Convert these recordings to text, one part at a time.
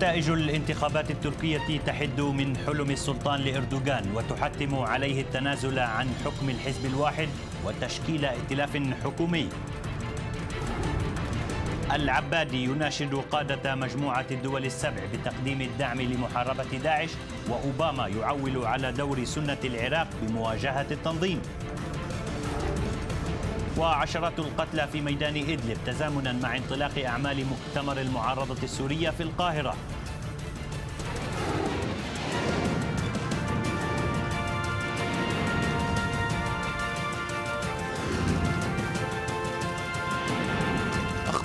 نتائج الانتخابات التركية تحد من حلم السلطان لإردوغان وتحتم عليه التنازل عن حكم الحزب الواحد وتشكيل ائتلاف حكومي العبادي يناشد قادة مجموعة الدول السبع بتقديم الدعم لمحاربة داعش وأوباما يعول على دور سنة العراق بمواجهة التنظيم وعشرات القتلى في ميدان إدلب تزامنا مع انطلاق أعمال مؤتمر المعارضة السورية في القاهرة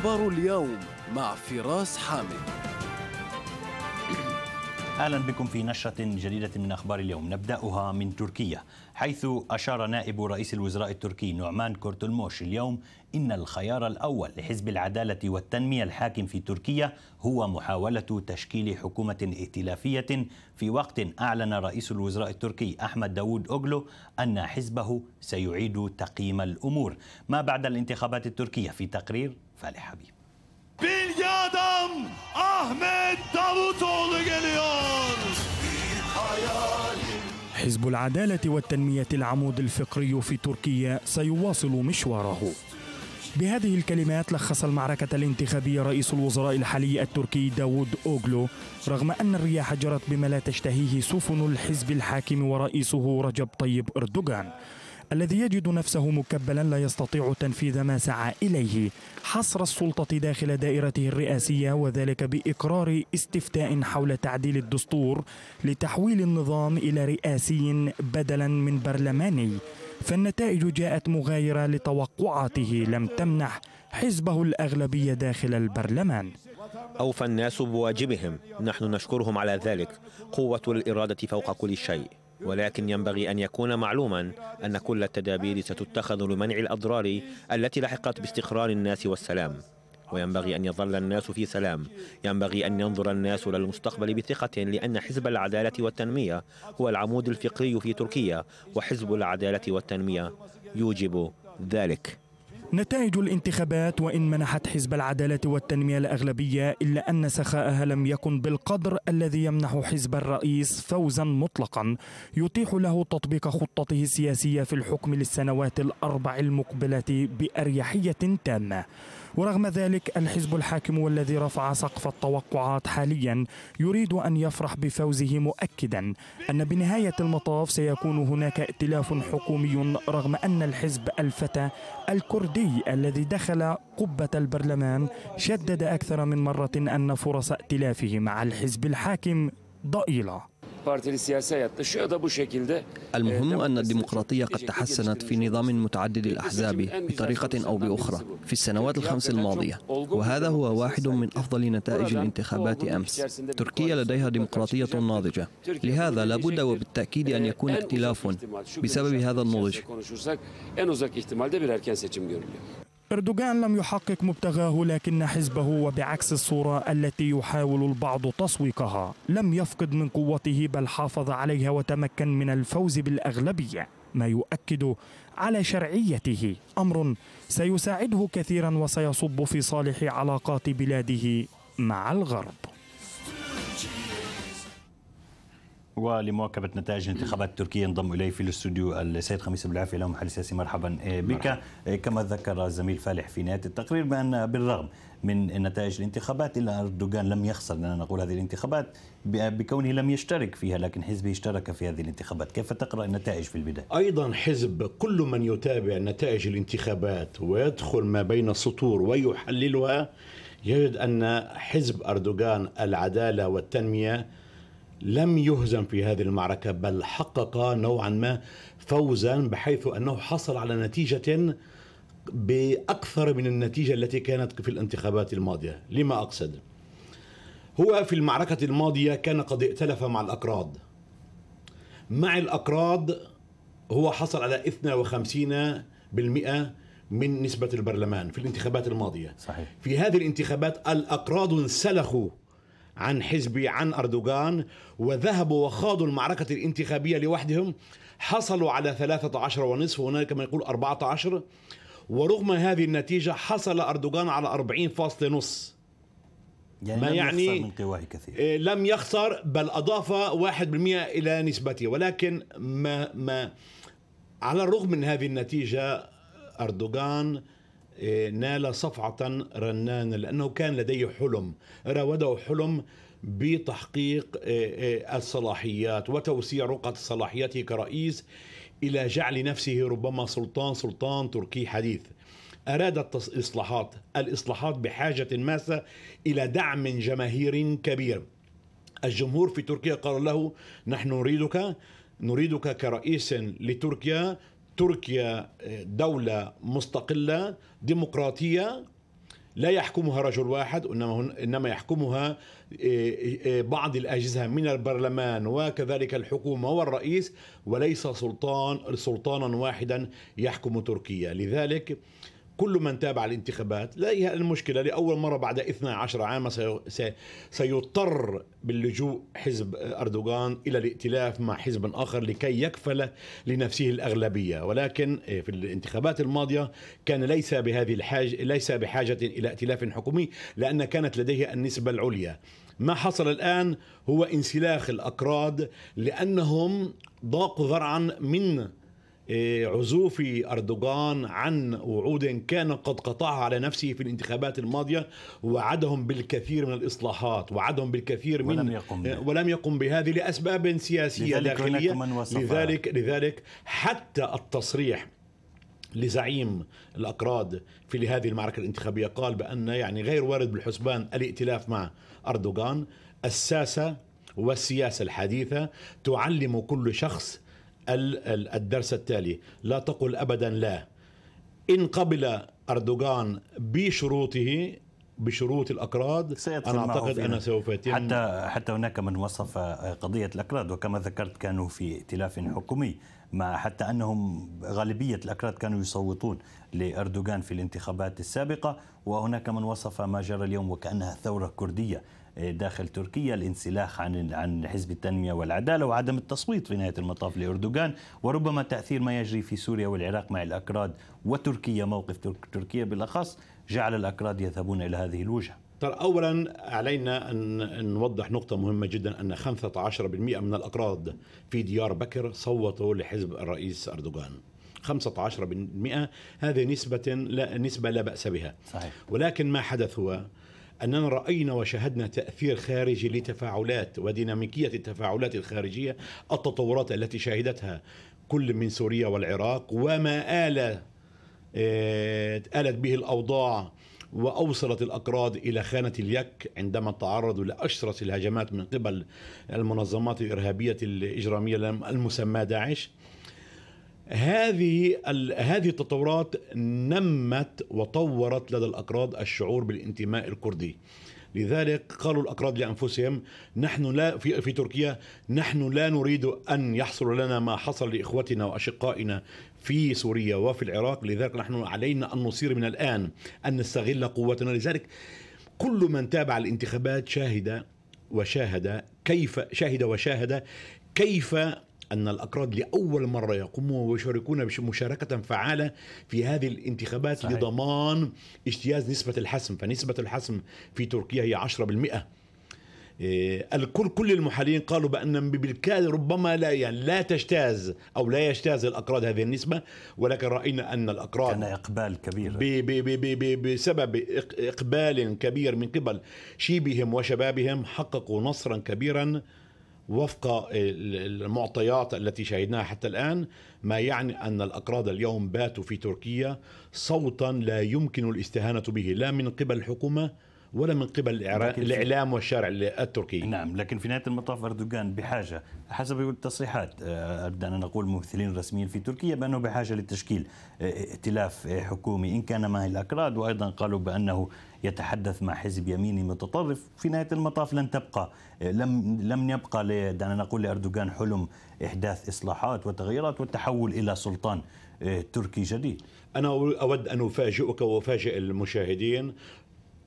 أخبار اليوم مع فراس حامد اهلا بكم في نشره جديده من اخبار اليوم نبداها من تركيا حيث اشار نائب رئيس الوزراء التركي نعمان كورتلموش اليوم ان الخيار الاول لحزب العداله والتنميه الحاكم في تركيا هو محاوله تشكيل حكومه ائتلافيه في وقت اعلن رئيس الوزراء التركي احمد داوود اوغلو ان حزبه سيعيد تقييم الامور ما بعد الانتخابات التركيه في تقرير Salih Habib. Bilgi Adam Ahmet Davutoğlu geliyor. حزب العدالة والتنمية العمود الفقري في تركيا سيواصل مشواره بهذه الكلمات لخص المعركة الانتخابية رئيس الوزراء الحالي التركي داوود أوغلو رغم أن الرياح جرت بما لا تشتهيه سفن الحزب الحاكم ورئيسه رجب طيب أردوغان الذي يجد نفسه مكبلا لا يستطيع تنفيذ ما سعى إليه حصر السلطة داخل دائرته الرئاسية وذلك بإقرار استفتاء حول تعديل الدستور لتحويل النظام إلى رئاسي بدلا من برلماني فالنتائج جاءت مغايرة لتوقعاته لم تمنح حزبه الأغلبية داخل البرلمان أوفى الناس بواجبهم نحن نشكرهم على ذلك قوة الإرادة فوق كل شيء ولكن ينبغي أن يكون معلوما أن كل التدابير ستتخذ لمنع الأضرار التي لحقت باستقرار الناس والسلام وينبغي أن يظل الناس في سلام ينبغي أن ينظر الناس للمستقبل بثقة لأن حزب العدالة والتنمية هو العمود الفقري في تركيا وحزب العدالة والتنمية يوجب ذلك نتائج الانتخابات وإن منحت حزب العدالة والتنمية الأغلبية إلا أن سخاءها لم يكن بالقدر الذي يمنح حزب الرئيس فوزا مطلقا يتيح له تطبيق خطته السياسية في الحكم للسنوات الأربع المقبلة بأريحية تامة ورغم ذلك الحزب الحاكم والذي رفع سقف التوقعات حاليا يريد أن يفرح بفوزه مؤكدا أن بنهاية المطاف سيكون هناك ائتلاف حكومي رغم أن الحزب الفتى الكردي الذي دخل قبة البرلمان شدد أكثر من مرة أن فرص ائتلافه مع الحزب الحاكم ضئيله E, المهم أن الديمقراطية قد تحسنت في نظام متعدد الأحزاب بطريقة أو بأخرى في السنوات الخمس الماضية وهذا هو واحد من أفضل نتائج الانتخابات أمس تركيا لديها ديمقراطية ناضجة لهذا لابد وبالتأكيد أن e, يكون اختلاف بسبب هذا النضج اردوغان لم يحقق مبتغاه لكن حزبه وبعكس الصورة التي يحاول البعض تسويقها لم يفقد من قوته بل حافظ عليها وتمكن من الفوز بالأغلبية ما يؤكد على شرعيته أمر سيساعده كثيرا وسيصب في صالح علاقات بلاده مع الغرب ولمواكبة نتائج الانتخابات التركية انضم إلي في الاستوديو السيد خميس بالعافية له محل سياسي مرحبا بك مرحبا. إيه، كما ذكر الزميل فالح في نهاية التقرير بأن بالرغم من نتائج الانتخابات إلا أردوغان لم يخسر لأن نقول هذه الانتخابات بكونه لم يشترك فيها لكن حزبه اشترك في هذه الانتخابات كيف تقرأ النتائج في البداية؟ أيضا حزب كل من يتابع نتائج الانتخابات ويدخل ما بين السطور ويحللها يجد أن حزب أردوغان العدالة والتنمية لم يهزم في هذه المعركة بل حقق نوعا ما فوزا بحيث أنه حصل على نتيجة بأكثر من النتيجة التي كانت في الانتخابات الماضية لما أقصد هو في المعركة الماضية كان قد ائتلف مع الأكراد مع الأكراد هو حصل على 52% من نسبة البرلمان في الانتخابات الماضية صحيح. في هذه الانتخابات الأكراد انسلخوا عن حزبي عن أردوغان وذهبوا وخاضوا المعركة الانتخابية لوحدهم حصلوا على 13 ونصف وهناك من يقول 14 ورغم هذه النتيجة حصل أردوغان على 40 يعني ما لم يعني يخسر من قواه كثير إيه، لم يخسر بل أضاف 1% إلى نسبته ولكن ما ما على الرغم من هذه النتيجة أردوغان إيه، نال صفعة رنانة لأنه كان لديه حلم راوده حلم بتحقيق إيه، إيه، الصلاحيات وتوسيع رقعة صلاحياته كرئيس إلى جعل نفسه ربما سلطان سلطان تركي حديث أراد الإصلاحات الإصلاحات بحاجة ماسة إلى دعم جماهير كبير الجمهور في تركيا قال له نحن نريدك نريدك كرئيس لتركيا تركيا آه، دولة مستقلة ديمقراطية لا يحكمها رجل واحد انما يحكمها آه، آه، بعض الاجهزه من البرلمان وكذلك الحكومه والرئيس وليس سلطان سلطانا واحدا يحكم تركيا لذلك كل من تابع الانتخابات لديه المشكلة لأول مرة بعد 12 عاما سيضطر باللجوء حزب أردوغان إلى الائتلاف مع حزب آخر لكي يكفل لنفسه الأغلبية ولكن آه، في الانتخابات الماضية كان ليس بهذه الحاجة ليس بحاجة إلى ائتلاف حكومي لأن كانت لديه النسبة العليا ما حصل الآن هو انسلاخ الأكراد لأنهم ضاقوا ذرعا من إيه، عزوف أردوغان عن وعود كان قد قطعها على نفسه في الانتخابات الماضية وعدهم بالكثير من الإصلاحات وعدهم بالكثير من ولم يقم, إيه، ولم يقم بهذه لأسباب سياسية لذلك داخلية من لذلك, لذلك حتى التصريح لزعيم الاكراد في هذه المعركه الانتخابيه قال بان يعني غير وارد بالحسبان الائتلاف مع اردوغان الساسه والسياسه الحديثه تعلم كل شخص الدرس التالي لا تقل أبدا لا إن قبل أردوغان بشروطه بشروط الاكراد انا اعتقد ان سوف يتم حتى حتى هناك من وصف قضيه الاكراد وكما ذكرت كانوا في ائتلاف حكومي مع حتى انهم غالبيه الاكراد كانوا يصوتون لاردوغان في الانتخابات السابقه وهناك من وصف ما جرى اليوم وكانها ثوره كرديه داخل تركيا الانسلاخ عن عن حزب التنميه والعداله وعدم التصويت في نهايه المطاف لاردوغان وربما تاثير ما يجري في سوريا والعراق مع الاكراد وتركيا موقف تركيا بالاخص جعل الاكراد يذهبون الى هذه الوجهه ترى اولا علينا ان نوضح نقطة مهمة جدا ان 15% من الاكراد في ديار بكر صوتوا لحزب الرئيس اردوغان. 15% هذه نسبة لا نسبة لا بأس بها. صحيح. ولكن ما حدث هو أننا رأينا وشهدنا تأثير خارجي لتفاعلات وديناميكية التفاعلات الخارجية التطورات التي شهدتها كل من سوريا والعراق وما آل آه، آلت به الأوضاع وأوصلت الأكراد إلى خانة اليك عندما تعرضوا لأشرس الهجمات من قبل المنظمات الإرهابية الإجرامية المسمى داعش هذه هذه التطورات نمت وطورت لدى الاكراد الشعور بالانتماء الكردي لذلك قالوا الاكراد لانفسهم نحن لا في, في تركيا نحن لا نريد ان يحصل لنا ما حصل لاخوتنا واشقائنا في سوريا وفي العراق لذلك نحن علينا ان نصير من الان ان نستغل قوتنا لذلك كل من تابع الانتخابات شاهد وشاهد كيف شاهد وشاهد كيف أن الأكراد لأول مرة يقومون ويشاركون مشاركة فعالة في هذه الانتخابات صحيح. لضمان اجتياز نسبة الحسم فنسبة الحسم في تركيا هي 10% آه، الكل كل المحللين قالوا بان بالكاد ربما لا يعني لا تجتاز او لا يجتاز الاكراد هذه النسبه ولكن راينا ان الاكراد كان اقبال كبير بي ب ب ب بسبب اقبال كبير من قبل شيبهم وشبابهم حققوا نصرا كبيرا وفق المعطيات التي شاهدناها حتى الآن ما يعني أن الأكراد اليوم باتوا في تركيا صوتا لا يمكن الاستهانة به لا من قبل الحكومة ولا من قبل الإعلام والشارع التركي نعم لكن في نهاية المطاف أردوغان بحاجة حسب التصريحات آه، دعنا نقول ممثلين رسميين في تركيا بأنه بحاجة لتشكيل آه، ائتلاف حكومي إن كان معه الأكراد وأيضا قالوا بأنه يتحدث مع حزب يميني متطرف في نهايه المطاف لن تبقى لم لم يبقى دعنا نقول لاردوغان حلم احداث اصلاحات وتغييرات والتحول الى سلطان آه، تركي جديد. انا اود ان افاجئك وافاجئ المشاهدين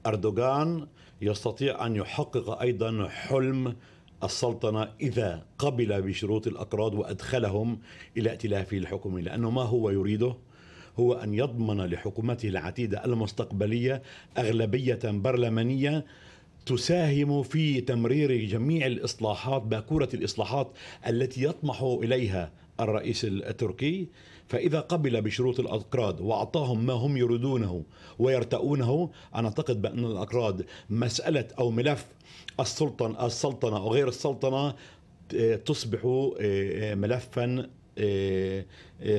اردوغان يستطيع ان يحقق ايضا حلم السلطنة إذا قبل بشروط الأكراد وأدخلهم إلى ائتلافه الحكومي لأنه ما هو يريده هو أن يضمن لحكومته العتيدة المستقبلية أغلبية برلمانية تساهم في تمرير جميع الإصلاحات باكورة الإصلاحات التي يطمح إليها الرئيس التركي فإذا قبل بشروط الأكراد وأعطاهم ما هم يريدونه ويرتؤونه أنا أعتقد بأن الأكراد مسألة أو ملف السلطنة السلطنة أو غير السلطنة آه، تصبح آه، آه، ملفا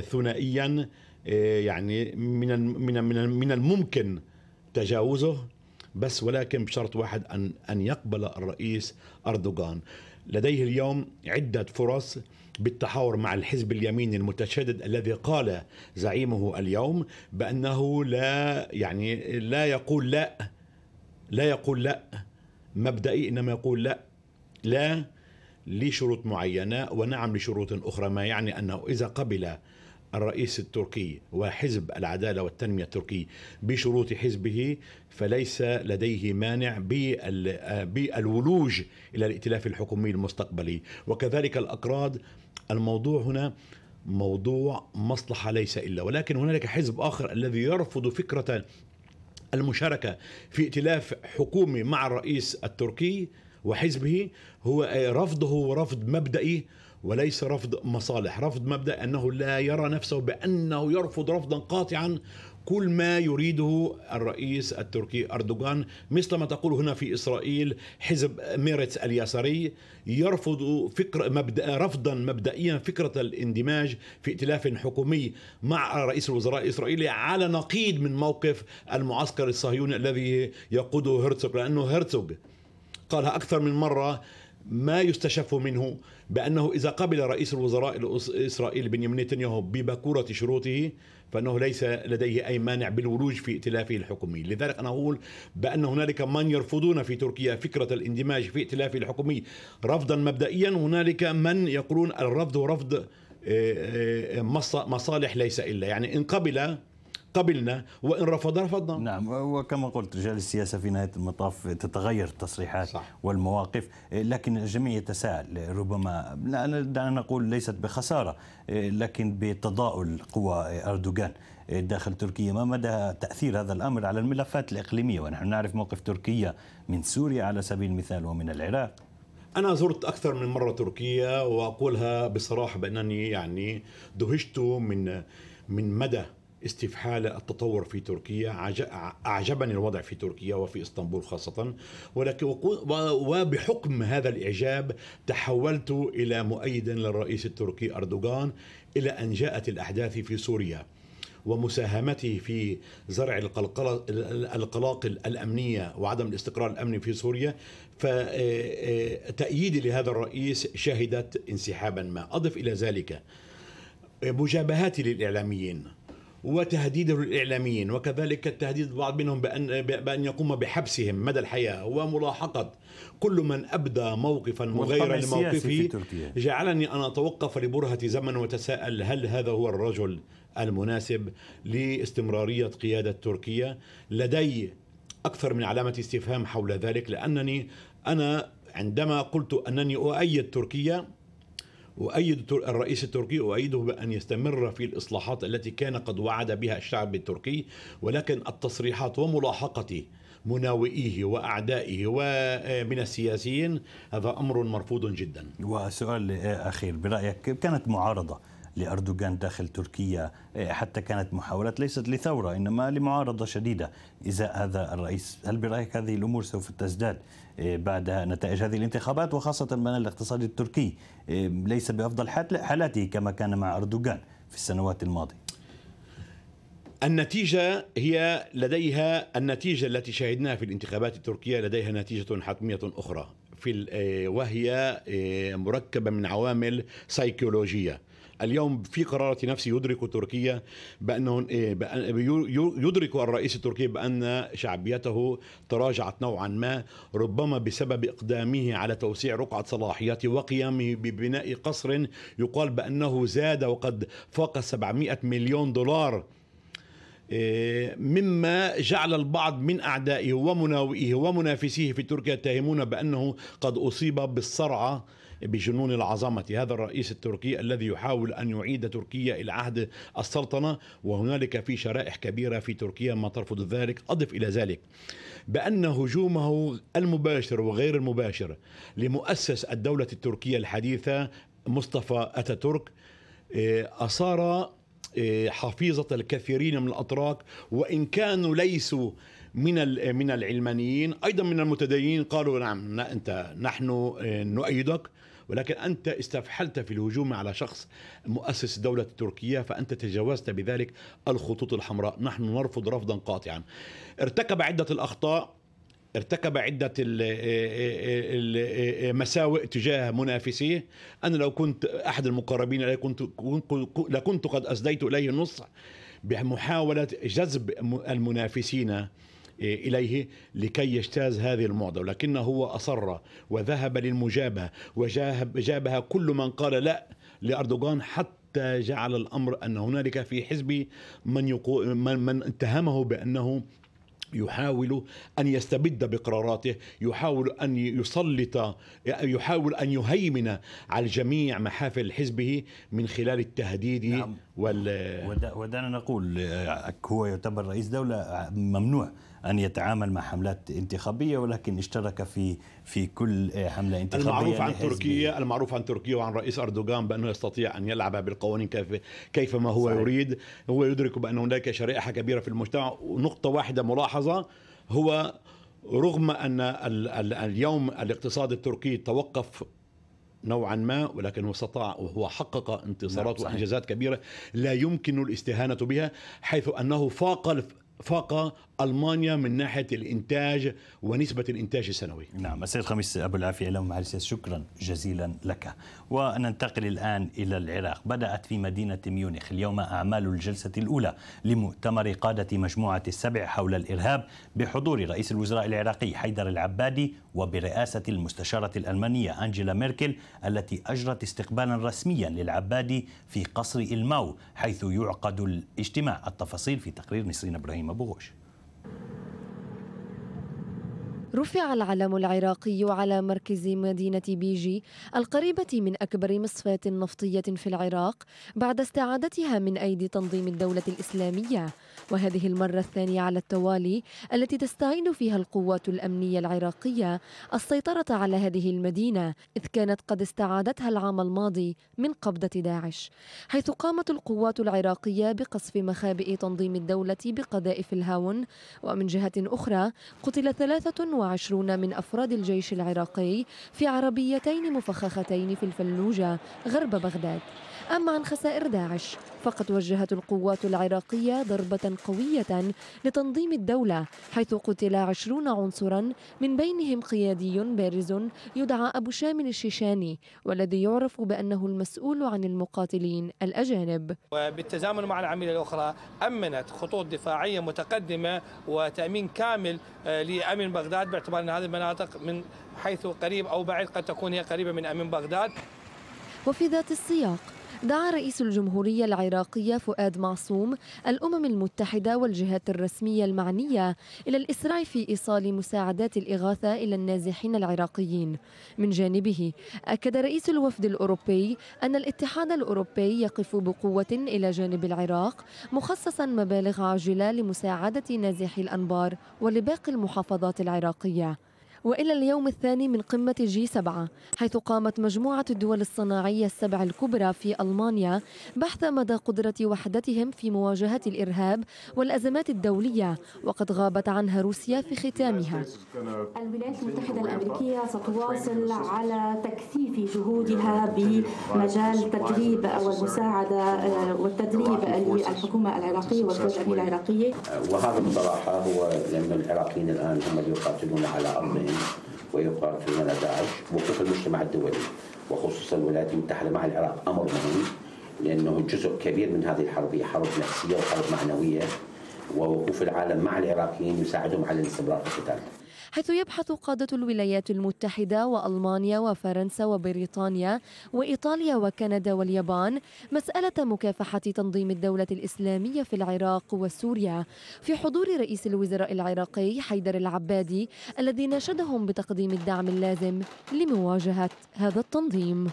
ثنائيا إيه، يعني من من من الممكن تجاوزه بس ولكن بشرط واحد ان ان يقبل الرئيس اردوغان لديه اليوم عده فرص بالتحاور مع الحزب اليميني المتشدد الذي قال زعيمه اليوم بانه لا يعني لا يقول لا لا يقول لا مبدئي انما يقول لا لا لشروط معينه ونعم لشروط اخرى ما يعني انه اذا قبل الرئيس التركي وحزب العدالة والتنمية التركي بشروط حزبه فليس لديه مانع بالولوج إلى الائتلاف الحكومي المستقبلي وكذلك الأكراد الموضوع هنا موضوع مصلحة ليس إلا ولكن هنالك حزب آخر الذي يرفض فكرة المشاركة في ائتلاف حكومي مع الرئيس التركي وحزبه هو رفضه رفض مبدئي وليس رفض مصالح رفض مبدا انه لا يرى نفسه بانه يرفض رفضا قاطعا كل ما يريده الرئيس التركي أردوغان مثل ما تقول هنا في إسرائيل حزب ميرتس اليساري يرفض فكر مبدأ رفضا مبدئيا فكرة الاندماج في ائتلاف حكومي مع رئيس الوزراء الإسرائيلي على نقيض من موقف المعسكر الصهيوني الذي يقوده هرتزوغ لأنه هرتزوغ قالها أكثر من مرة ما يستشف منه بأنه إذا قبل رئيس الوزراء الإسرائيلي بنيامين نتنياهو بباكورة شروطه فأنه ليس لديه أي مانع بالولوج في ائتلافه الحكومي لذلك أنا أقول بأن هنالك من يرفضون في تركيا فكرة الاندماج في ائتلافه الحكومي رفضا مبدئيا هنالك من يقولون الرفض رفض آه، آه، مصالح ليس إلا يعني إن قبل قبلنا وان رفض رفضنا نعم وكما قلت رجال السياسه في نهايه المطاف تتغير التصريحات صح. والمواقف لكن الجميع يتساءل ربما دعنا نقول ليست بخساره لكن بتضاؤل قوى اردوغان داخل تركيا ما مدى تأثير هذا الأمر على الملفات الإقليمية ونحن نعرف موقف تركيا من سوريا على سبيل المثال ومن العراق أنا زرت أكثر من مرة تركيا وأقولها بصراحة بأنني يعني دهشت من من مدى استفحال التطور في تركيا أعجبني الوضع في تركيا وفي إسطنبول خاصة ولكن وبحكم هذا الإعجاب تحولت إلى مؤيد للرئيس التركي أردوغان إلى أن جاءت الأحداث في سوريا ومساهمته في زرع القلاقل الأمنية وعدم الاستقرار الأمني في سوريا فتأييدي آه، آه، لهذا الرئيس شهدت انسحابا ما أضف إلى ذلك مجابهاتي للإعلاميين وتهديد الإعلاميين وكذلك التهديد البعض منهم بأن, بأن يقوم بحبسهم مدى الحياة وملاحقة كل من أبدى موقفا مغيرا لموقفي جعلني أن أتوقف لبرهة زمن وتساءل هل هذا هو الرجل المناسب لاستمرارية قيادة تركيا لدي أكثر من علامة استفهام حول ذلك لأنني أنا عندما قلت أنني أؤيد تركيا وأيد الرئيس التركي وأيده بأن يستمر في الإصلاحات التي كان قد وعد بها الشعب التركي ولكن التصريحات وملاحقة مناوئيه وأعدائه ومن آه، السياسيين هذا أمر مرفوض جدا وسؤال أخير برأيك كانت معارضة لأردوغان داخل تركيا إيه، حتى كانت محاولات ليست لثورة إنما لمعارضة شديدة إذا هذا الرئيس هل برأيك هذه الأمور سوف تزداد إيه، بعد نتائج هذه الانتخابات وخاصة المنال الاقتصادي التركي إيه، ليس بأفضل حالاته كما كان مع أردوغان في السنوات الماضية النتيجة هي لديها النتيجة التي شاهدناها في الانتخابات التركية لديها نتيجة حتمية أخرى في وهي مركبة من عوامل سيكولوجية اليوم في قرارة نفسي يدرك تركيا بأنه إيه، يدرك الرئيس التركي بأن شعبيته تراجعت نوعا ما ربما بسبب إقدامه على توسيع رقعة صلاحياته وقيامه ببناء قصر يقال بأنه زاد وقد فاق 700 مليون دولار إيه، مما جعل البعض من أعدائه ومناوئه ومنافسيه في تركيا يتهمون بأنه قد أصيب بالصرعة بجنون العظمة هذا الرئيس التركي الذي يحاول أن يعيد تركيا إلى عهد السلطنة وهنالك في شرائح كبيرة في تركيا ما ترفض ذلك أضف إلى ذلك بأن هجومه المباشر وغير المباشر لمؤسس الدولة التركية الحديثة مصطفى أتاتورك آه، أصار آه، حفيظة الكثيرين من الأتراك وإن كانوا ليسوا من من العلمانيين ايضا من المتدينين قالوا نعم انت نحن آه، نؤيدك ولكن أنت استفحلت في الهجوم على شخص مؤسس الدولة التركية فأنت تجاوزت بذلك الخطوط الحمراء نحن نرفض رفضا قاطعا ارتكب عدة الأخطاء ارتكب عدة المساوئ آه، آه، آه، تجاه منافسيه أنا لو كنت أحد المقربين كنت لكنت قد أسديت إليه النصح بمحاولة جذب المنافسين إيه، إليه لكي يجتاز هذه المعضلة ولكنه هو أصر وذهب للمجابهة وجابها كل من قال لا لأردوغان حتى جعل الامر ان هنالك في حزبه من, يقو من من اتهمه بانه يحاول ان يستبد بقراراته، يحاول ان يسلط يحاول ان يهيمن على الجميع محافل حزبه من خلال التهديد نعم. وال ودعنا نقول آه، هو يعتبر رئيس دوله ممنوع ان يتعامل مع حملات انتخابيه ولكن اشترك في في كل حمله انتخابيه المعروف عن تركيا المعروف عن تركيا وعن الرئيس اردوغان بانه يستطيع ان يلعب بالقوانين كيف كيفما هو صحيح. يريد هو يدرك بان هناك شريحه كبيره في المجتمع ونقطه واحده ملاحظه هو رغم ان اليوم الاقتصاد التركي توقف نوعا ما ولكنه استطاع وهو حقق انتصارات نعم وانجازات كبيره لا يمكن الاستهانه بها حيث انه فاق فاق المانيا من ناحيه الانتاج ونسبه الانتاج السنوي. نعم السيد الخميس ابو العافيه لهم معالي شكرا جزيلا لك. وننتقل الآن إلى العراق بدأت في مدينة ميونخ اليوم أعمال الجلسة الأولى لمؤتمر قادة مجموعة السبع حول الإرهاب بحضور رئيس الوزراء العراقي حيدر العبادي وبرئاسة المستشارة الألمانية أنجيلا ميركل التي أجرت استقبالا رسميا للعبادي في قصر الماو حيث يعقد الاجتماع التفاصيل في تقرير نسرين إبراهيم أبو غوش رفع العلم العراقي على مركز مدينة بيجي القريبة من أكبر مصفاة نفطية في العراق بعد استعادتها من أيدي تنظيم الدولة الإسلامية وهذه المرة الثانية على التوالي التي تستعين فيها القوات الأمنية العراقية السيطرة على هذه المدينة إذ كانت قد استعادتها العام الماضي من قبضة داعش حيث قامت القوات العراقية بقصف مخابئ تنظيم الدولة بقذائف الهاون ومن جهة أخرى قتل ثلاثة وعشرون من أفراد الجيش العراقي في عربيتين مفخختين في الفلوجة غرب بغداد أما عن خسائر داعش فقد وجهت القوات العراقية ضربة قوية لتنظيم الدولة حيث قتل عشرون عنصرا من بينهم قيادي بارز يدعى أبو شامل الشيشاني والذي يعرف بأنه المسؤول عن المقاتلين الأجانب وبالتزامن مع العملية الأخرى أمنت خطوط دفاعية متقدمة وتأمين كامل آه، لأمن بغداد باعتبار أن هذه المناطق من حيث قريب أو بعيد قد تكون هي قريبة من أمن بغداد وفي ذات السياق دعا رئيس الجمهورية العراقية فؤاد معصوم الأمم المتحدة والجهات الرسمية المعنية إلى الإسراع في إيصال مساعدات الإغاثة إلى النازحين العراقيين من جانبه أكد رئيس الوفد الأوروبي أن الاتحاد الأوروبي يقف بقوة إلى جانب العراق مخصصا مبالغ عاجلة لمساعدة نازحي الأنبار ولباقي المحافظات العراقية وإلى اليوم الثاني من قمة جي 7 حيث قامت مجموعة الدول الصناعية السبع الكبرى في ألمانيا بحث مدى قدرة وحدتهم في مواجهة الإرهاب والأزمات الدولية وقد غابت عنها روسيا في ختامها الولايات المتحدة الأمريكية ستواصل على تكثيف جهودها بمجال تدريب أو المساعدة آه، والتدريب للحكومة العراقية والجيش العراقية وهذا بصراحة هو لأن العراقيين الآن هم اللي يقاتلون على أرضهم الإنساني ويبقى في لا داعش وفق المجتمع الدولي وخصوصا الولايات المتحدة مع العراق أمر مهم لأنه جزء كبير من هذه الحرب هي حرب نفسية وحرب معنوية ووقوف العالم مع العراقيين يساعدهم على الاستمرار في القتال حيث يبحث قادة الولايات المتحدة وألمانيا وفرنسا وبريطانيا وإيطاليا وكندا واليابان مسألة مكافحة تنظيم الدولة الإسلامية في العراق وسوريا في حضور رئيس الوزراء العراقي حيدر العبادي الذي ناشدهم بتقديم الدعم اللازم لمواجهة هذا التنظيم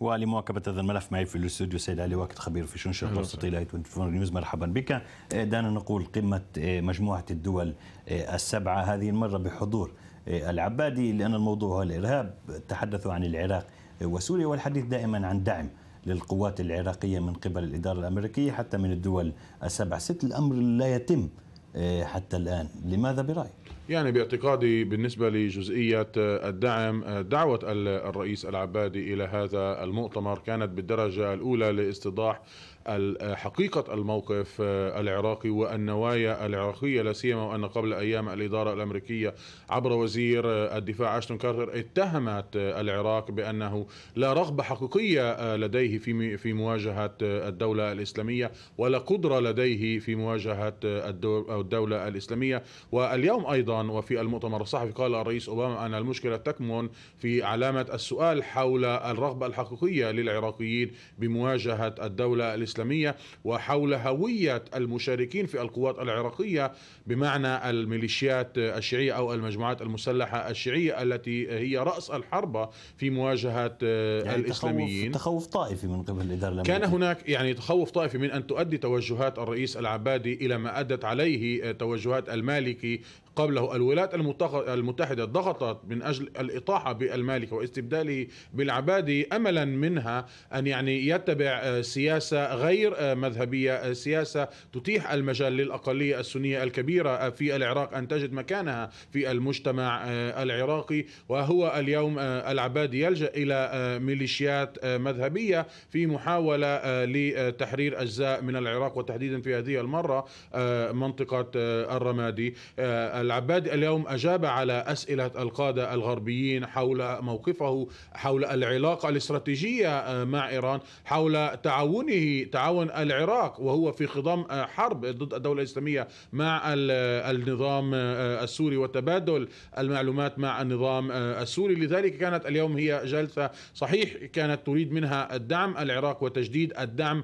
ولمواكبه هذا الملف معي في الاستوديو سيد علي واكد خبير في شؤون الشرق الاوسط الى 24 نيوز مرحبا بك آه، دعنا نقول قمه آه، مجموعه الدول آه، السبعه هذه المره بحضور العبادي لان الموضوع هو الارهاب تحدثوا عن العراق وسوريا والحديث دائما عن دعم للقوات العراقيه من قبل الاداره الامريكيه حتى من الدول السبع ست الامر لا يتم إيه، حتى الآن لماذا برأيك؟ يعني باعتقادي بالنسبة لجزئية الدعم دعوة الرئيس العبادي إلى هذا المؤتمر كانت بالدرجة الأولى لاستيضاح حقيقة الموقف آه، العراقي والنوايا العراقية لا سيما وأن قبل أيام الإدارة الأمريكية عبر وزير آه، الدفاع أشتون كارتر اتهمت آه، العراق بأنه لا رغبة حقيقية لديه في في مواجهة الدولة الإسلامية ولا قدرة لديه في مواجهة الدولة الإسلامية واليوم أيضا وفي المؤتمر الصحفي قال الرئيس أوباما أن المشكلة تكمن في علامة السؤال حول الرغبة الحقيقية للعراقيين بمواجهة الدولة الإسلامية الإسلامية وحول هوية المشاركين في القوات العراقية بمعنى الميليشيات الشيعية أو المجموعات المسلحة الشيعية التي هي رأس الحربة في مواجهة آه، يعني الإسلاميين تخوف, تخوف طائفي من قبل الإدارة الأمريكية كان هناك يعني تخوف طائفي من أن تؤدي توجهات الرئيس العبادي إلى ما أدت عليه آه، توجهات المالكي قبله الولايات المتحدة ضغطت من أجل الإطاحة بالمالك واستبداله بالعبادي أملا منها أن يعني يتبع آه، سياسة غير آه، مذهبية آه، سياسة تتيح المجال للأقلية السنية الكبيرة في العراق أن تجد مكانها في المجتمع العراقي وهو اليوم العبادي يلجأ إلى ميليشيات مذهبية في محاولة لتحرير أجزاء من العراق وتحديدا في هذه المرة منطقة الرمادي العبادي اليوم أجاب على أسئلة القادة الغربيين حول موقفه حول العلاقة الاستراتيجية آه، مع إيران حول تعاونه تعاون العراق وهو في خضم آه، حرب ضد الدولة الإسلامية مع آه، النظام السوري وتبادل المعلومات مع النظام السوري لذلك كانت اليوم هي جلسة صحيح كانت تريد منها الدعم العراق وتجديد الدعم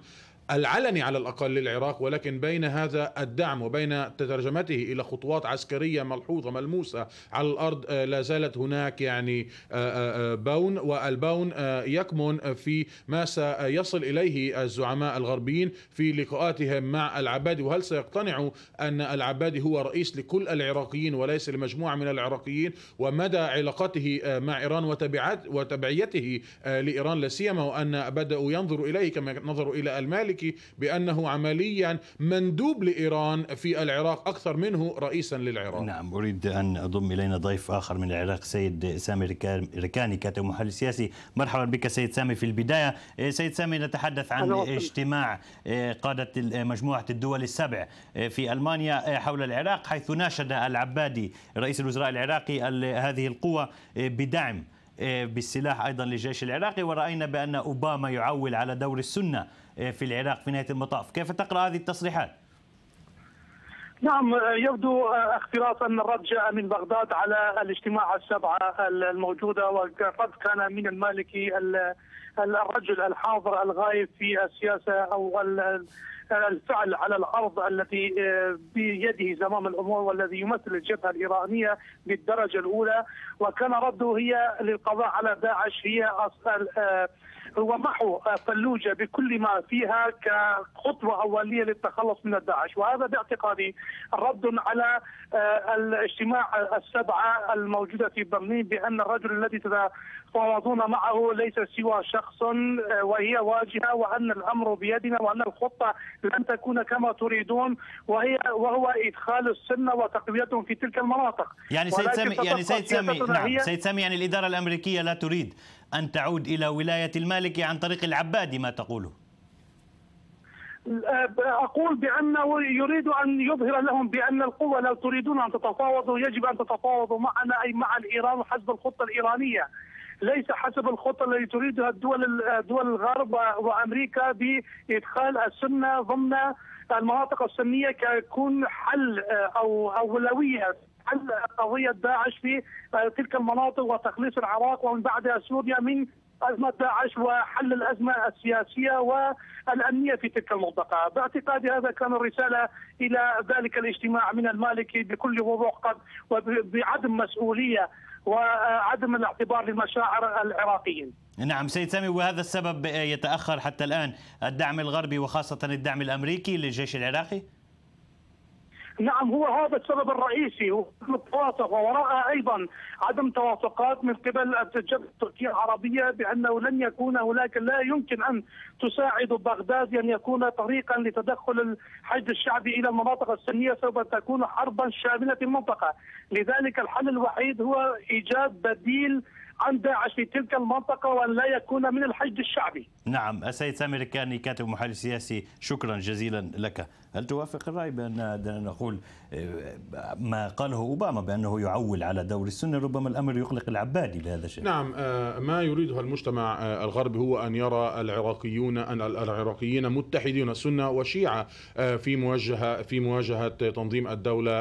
العلني على الاقل للعراق ولكن بين هذا الدعم وبين تترجمته الى خطوات عسكريه ملحوظه ملموسه على الارض آه، لا زالت هناك يعني آه، آه، بون والبون يكمن في ما سيصل اليه الزعماء الغربيين في لقاءاتهم مع العبادي وهل سيقتنعوا ان العبادي هو رئيس لكل العراقيين وليس لمجموعه من العراقيين ومدى علاقته مع ايران وتبعات وتبعيته لايران لا سيما وان بداوا ينظروا اليه كما نظروا الى المالك الامريكي بانه عمليا مندوب لايران في العراق اكثر منه رئيسا للعراق. نعم اريد ان اضم الينا ضيف اخر من العراق سيد سامي ركاني كاتب محلل سياسي مرحبا بك سيد سامي في البدايه إيه، سيد سامي نتحدث عن اجتماع إيه، قاده مجموعه الدول السبع إيه، في المانيا حول العراق حيث ناشد العبادي رئيس الوزراء العراقي هذه القوه بدعم بالسلاح ايضا للجيش العراقي وراينا بان اوباما يعول على دور السنه إيه، في العراق في نهايه المطاف، كيف تقرا هذه التصريحات؟ نعم يبدو آه، اختلاط الرد جاء من بغداد على الاجتماع السبعه الموجوده والرد كان من المالكي الرجل الحاضر الغايب في السياسه او الفعل على الارض التي آه، بيده زمام الامور والذي يمثل الجبهه الايرانيه بالدرجه الاولى وكان رده هي للقضاء على داعش هي آه، ومحو آه، فلوجة بكل ما فيها كخطوة أولية للتخلص من الداعش وهذا باعتقادي رد على آه، الاجتماع السبعة الموجودة في برلين بأن الرجل الذي تتفاوضون معه ليس سوى شخص آه، وهي واجهة وأن الأمر بيدنا وأن الخطة لن تكون كما تريدون وهي وهو إدخال السنة وتقويتهم في تلك المناطق يعني سيد سامي يعني سيد سامي نعم سيد سامي يعني الإدارة الأمريكية لا تريد أن تعود إلى ولاية المالكي عن طريق العبادي ما تقوله أقول بأنه يريد أن يظهر لهم بأن القوة لو تريدون أن تتفاوضوا يجب أن تتفاوضوا معنا أي مع الإيران حسب الخطة الإيرانية ليس حسب الخطة التي تريدها الدول الدول الغرب وأمريكا بإدخال السنة ضمن المناطق السنية كيكون حل أو أولوية حل قضيه داعش في تلك المناطق وتخليص العراق ومن بعدها سوريا من أزمة داعش وحل الأزمة السياسية والأمنية في تلك المنطقة باعتقادي هذا كان الرسالة إلى ذلك الاجتماع من المالكي بكل وضوح قد وبعدم مسؤولية وعدم الاعتبار لمشاعر العراقيين نعم سيد سامي وهذا السبب يتأخر حتى الآن الدعم الغربي وخاصة الدعم الأمريكي للجيش العراقي؟ نعم هو هذا السبب الرئيسي التواصف ووراء ايضا عدم توافقات من قبل الجبهه التركيه العربيه بانه لن يكون هناك لا يمكن ان تساعد بغداد ان يكون طريقا لتدخل الحشد الشعبي الى المناطق السنيه سوف تكون حربا شامله في المنطقه لذلك الحل الوحيد هو ايجاد بديل عن داعش في تلك المنطقة وأن لا يكون من الحشد الشعبي نعم السيد سامي ركاني كاتب محل سياسي شكرا جزيلا لك هل توافق الرأي بأن نقول آه، ما قاله أوباما بأنه يعول على دور السنة ربما الأمر يقلق العبادي لهذا الشيء نعم آه، ما يريده المجتمع آه، الغربي هو أن يرى العراقيون أن العراقيين متحدين سنة وشيعة في مواجهة في مواجهة تنظيم الدولة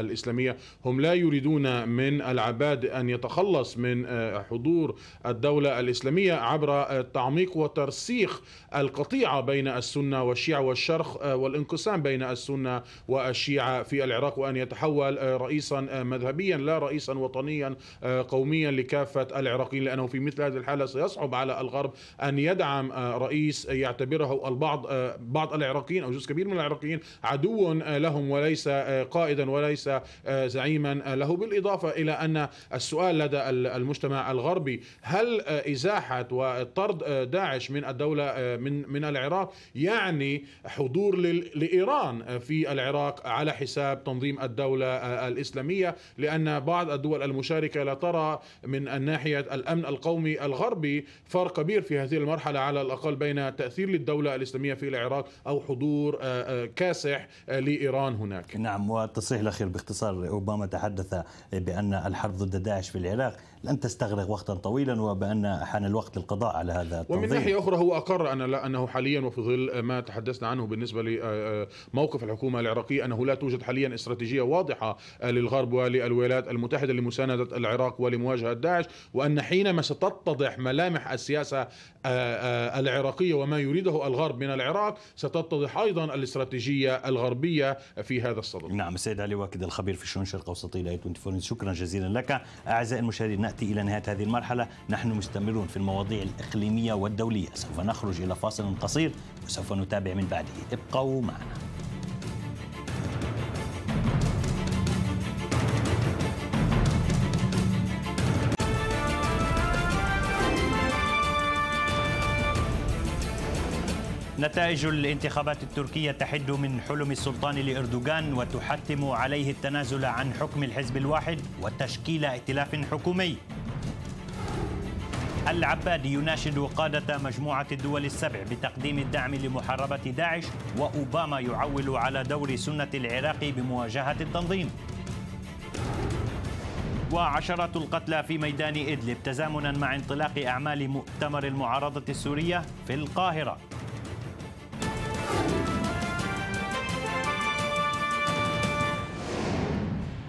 الإسلامية هم لا يريدون من العباد أن يتخلص من حضور الدولة الإسلامية عبر تعميق وترسيخ القطيعة بين السنة والشيعة والشرخ آه، والانقسام بين السنة والشيعة في العراق وأن يتحول آه، رئيسا آه، مذهبيا لا رئيسا وطنيا قوميا لكافة العراقيين لأنه في مثل هذه الحالة سيصعب على الغرب أن يدعم رئيس يعتبره البعض بعض العراقيين أو جزء كبير من العراقيين عدو لهم وليس قائدا وليس زعيما له بالإضافة إلى أن السؤال لدى المجتمع الغربي هل آه، إزاحة وطرد آه، داعش من الدولة آه، من من العراق يعني حضور لإيران في العراق على حساب تنظيم الدولة الإسلامية لأن بعض الدول المشاركة لا ترى من ناحية الأمن القومي الغربي فرق كبير في هذه المرحلة على الأقل بين تأثير للدولة الإسلامية في العراق أو حضور كاسح لإيران هناك نعم والتصريح الأخير باختصار أوباما تحدث بأن الحرب ضد داعش في العراق لن تستغرق وقتا طويلا وبأن حان الوقت للقضاء على هذا التنظيم ومن ناحية أخرى هو أقر أن أنه حاليا وفي ظل ما تحدثنا عنه بالنسبة لموقف آه، آه، الحكومة العراقية أنه لا توجد حاليا استراتيجية واضحة آه، للغرب وللولايات المتحدة لمساندة العراق ولمواجهة داعش وأن حينما ستتضح ملامح السياسة العراقية وما يريده الغرب من العراق ستتضح أيضا الاستراتيجية الغربية في هذا الصدد نعم السيد علي واكد الخبير في الشؤون الشرق الاوسطيه شكرا جزيلا لك أعزائي المشاهدين نأتي إلى نهاية هذه المرحلة نحن مستمرون في المواضيع الإقليمية والدولية سوف نخرج إلى فاصل قصير وسوف نتابع من بعده ابقوا معنا نتائج الانتخابات التركية تحد من حلم السلطان لإردوغان وتحتم عليه التنازل عن حكم الحزب الواحد وتشكيل ائتلاف حكومي العبادي يناشد قادة مجموعة الدول السبع بتقديم الدعم لمحاربة داعش وأوباما يعول على دور سنة العراق بمواجهة التنظيم وعشرات القتلى في ميدان إدلب تزامنا مع انطلاق أعمال مؤتمر المعارضة السورية في القاهرة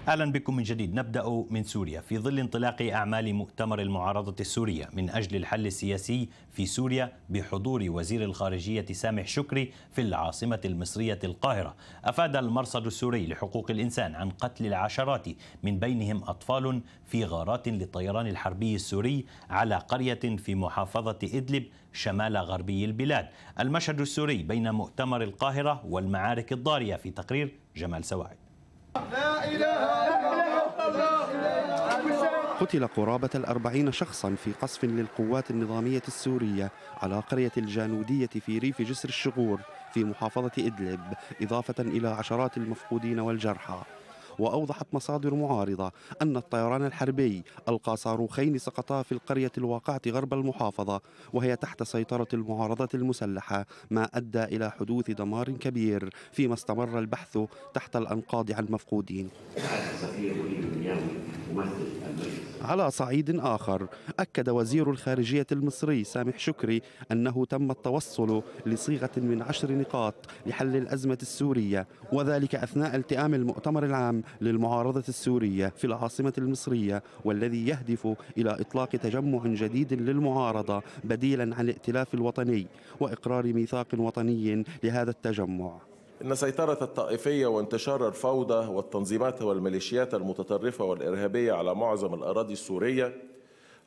اهلا بكم من جديد نبدا من سوريا في ظل انطلاق اعمال مؤتمر المعارضه السوريه من اجل الحل السياسي في سوريا بحضور وزير الخارجيه سامح شكري في العاصمه المصريه القاهره افاد المرصد السوري لحقوق الانسان عن قتل العشرات من بينهم اطفال في غارات للطيران الحربي السوري على قريه في محافظه ادلب شمال غربي البلاد المشهد السوري بين مؤتمر القاهره والمعارك الضاريه في تقرير جمال سواعد قتل قرابة الأربعين شخصا في قصف للقوات النظامية السورية على قرية الجانودية في ريف جسر الشغور في محافظة إدلب إضافة إلى عشرات المفقودين والجرحى وأوضحت مصادر معارضة أن الطيران الحربي ألقى صاروخين سقطا في القرية الواقعة غرب المحافظة وهي تحت سيطرة المعارضة المسلحة ما أدى إلى حدوث دمار كبير فيما استمر البحث تحت الأنقاض عن مفقودين على صعيد آخر أكد وزير الخارجية المصري سامح شكري أنه تم التوصل لصيغة من عشر نقاط لحل الأزمة السورية وذلك أثناء التئام المؤتمر العام للمعارضة السورية في العاصمة المصرية والذي يهدف إلى إطلاق تجمع جديد للمعارضة بديلا عن الائتلاف الوطني وإقرار ميثاق وطني لهذا التجمع إن سيطرة الطائفية وانتشار الفوضى والتنظيمات والميليشيات المتطرفة والإرهابية على معظم الأراضي السورية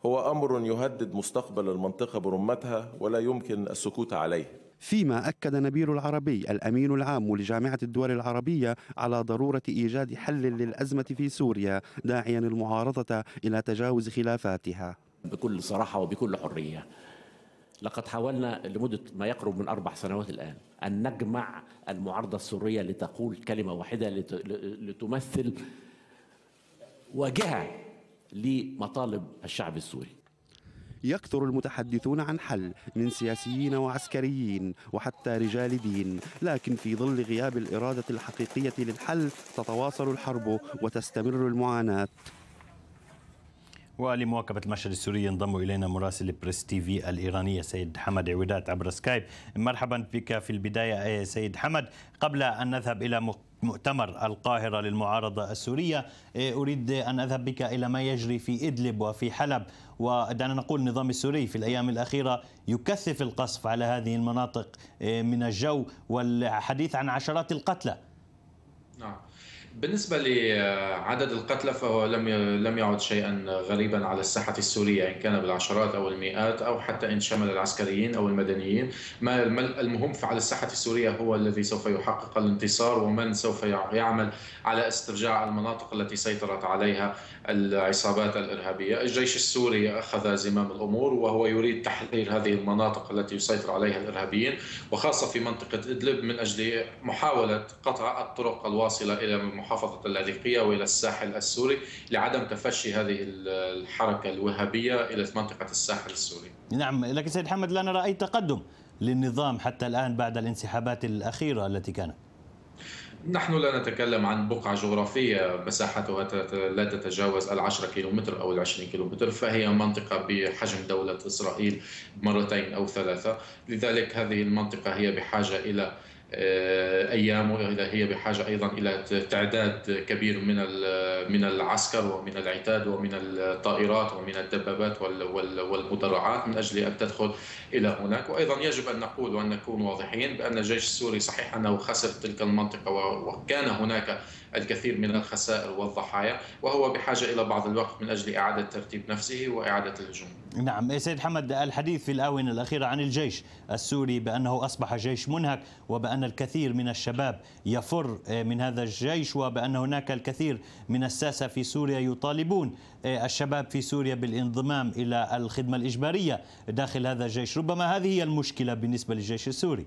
هو أمر يهدد مستقبل المنطقة برمتها ولا يمكن السكوت عليه فيما أكد نبيل العربي الأمين العام لجامعة الدول العربية على ضرورة إيجاد حل للأزمة في سوريا داعيا المعارضة إلى تجاوز خلافاتها بكل صراحة وبكل حرية لقد حاولنا لمدة ما يقرب من أربع سنوات الآن أن نجمع المعارضة السورية لتقول كلمة واحدة لتمثل واجهة لمطالب الشعب السوري يكثر المتحدثون عن حل من سياسيين وعسكريين وحتى رجال دين لكن في ظل غياب الإرادة الحقيقية للحل تتواصل الحرب وتستمر المعاناة ولمواكبة المشهد السوري ينضم إلينا مراسل بريس تي في الإيرانية سيد حمد عودات عبر سكايب مرحبا بك في البداية سيد حمد قبل أن نذهب إلى مؤتمر القاهرة للمعارضة السورية إيه، أريد أن أذهب بك إلى ما يجري في إدلب وفي حلب ودعنا نقول النظام السوري في الأيام الأخيرة يكثف القصف على هذه المناطق إيه، من الجو والحديث عن عشرات القتلى نعم بالنسبة لعدد القتلى فهو لم لم يعد شيئا غريبا على الساحة السورية إن كان بالعشرات أو المئات أو حتى إن شمل العسكريين أو المدنيين ما المهم على الساحة السورية هو الذي سوف يحقق الانتصار ومن سوف يعمل على استرجاع المناطق التي سيطرت عليها العصابات الإرهابية الجيش السوري أخذ زمام الأمور وهو يريد تحرير هذه المناطق التي يسيطر عليها الإرهابيين وخاصة في منطقة إدلب من أجل محاولة قطع الطرق الواصلة إلى محافظة اللاذقية وإلى الساحل السوري لعدم تفشي هذه الحركة الوهابية إلى منطقة الساحل السوري نعم لكن سيد حمد لا نرى أي تقدم للنظام حتى الآن بعد الانسحابات الأخيرة التي كانت نحن لا نتكلم عن بقعة جغرافية مساحتها لا تتجاوز العشرة كيلومتر أو العشرين كيلومتر فهي منطقة بحجم دولة إسرائيل مرتين أو ثلاثة لذلك هذه المنطقة هي بحاجة إلى آه، ايام واذا هي بحاجه ايضا الى تعداد كبير من من العسكر ومن العتاد ومن الطائرات ومن الدبابات والمدرعات من اجل ان تدخل الى هناك وايضا يجب ان نقول وان نكون واضحين بان الجيش السوري صحيح انه خسر تلك المنطقه وكان هناك الكثير من الخسائر والضحايا وهو بحاجة إلى بعض الوقت من أجل إعادة ترتيب نفسه وإعادة الهجوم نعم إيه سيد حمد الحديث في الآونة الأخيرة عن الجيش السوري بأنه أصبح جيش منهك وبأن الكثير من الشباب يفر إيه، من هذا الجيش وبأن هناك الكثير من الساسة في سوريا يطالبون إيه، الشباب في سوريا بالانضمام إلى الخدمة الإجبارية داخل هذا الجيش ربما هذه هي المشكلة بالنسبة للجيش السوري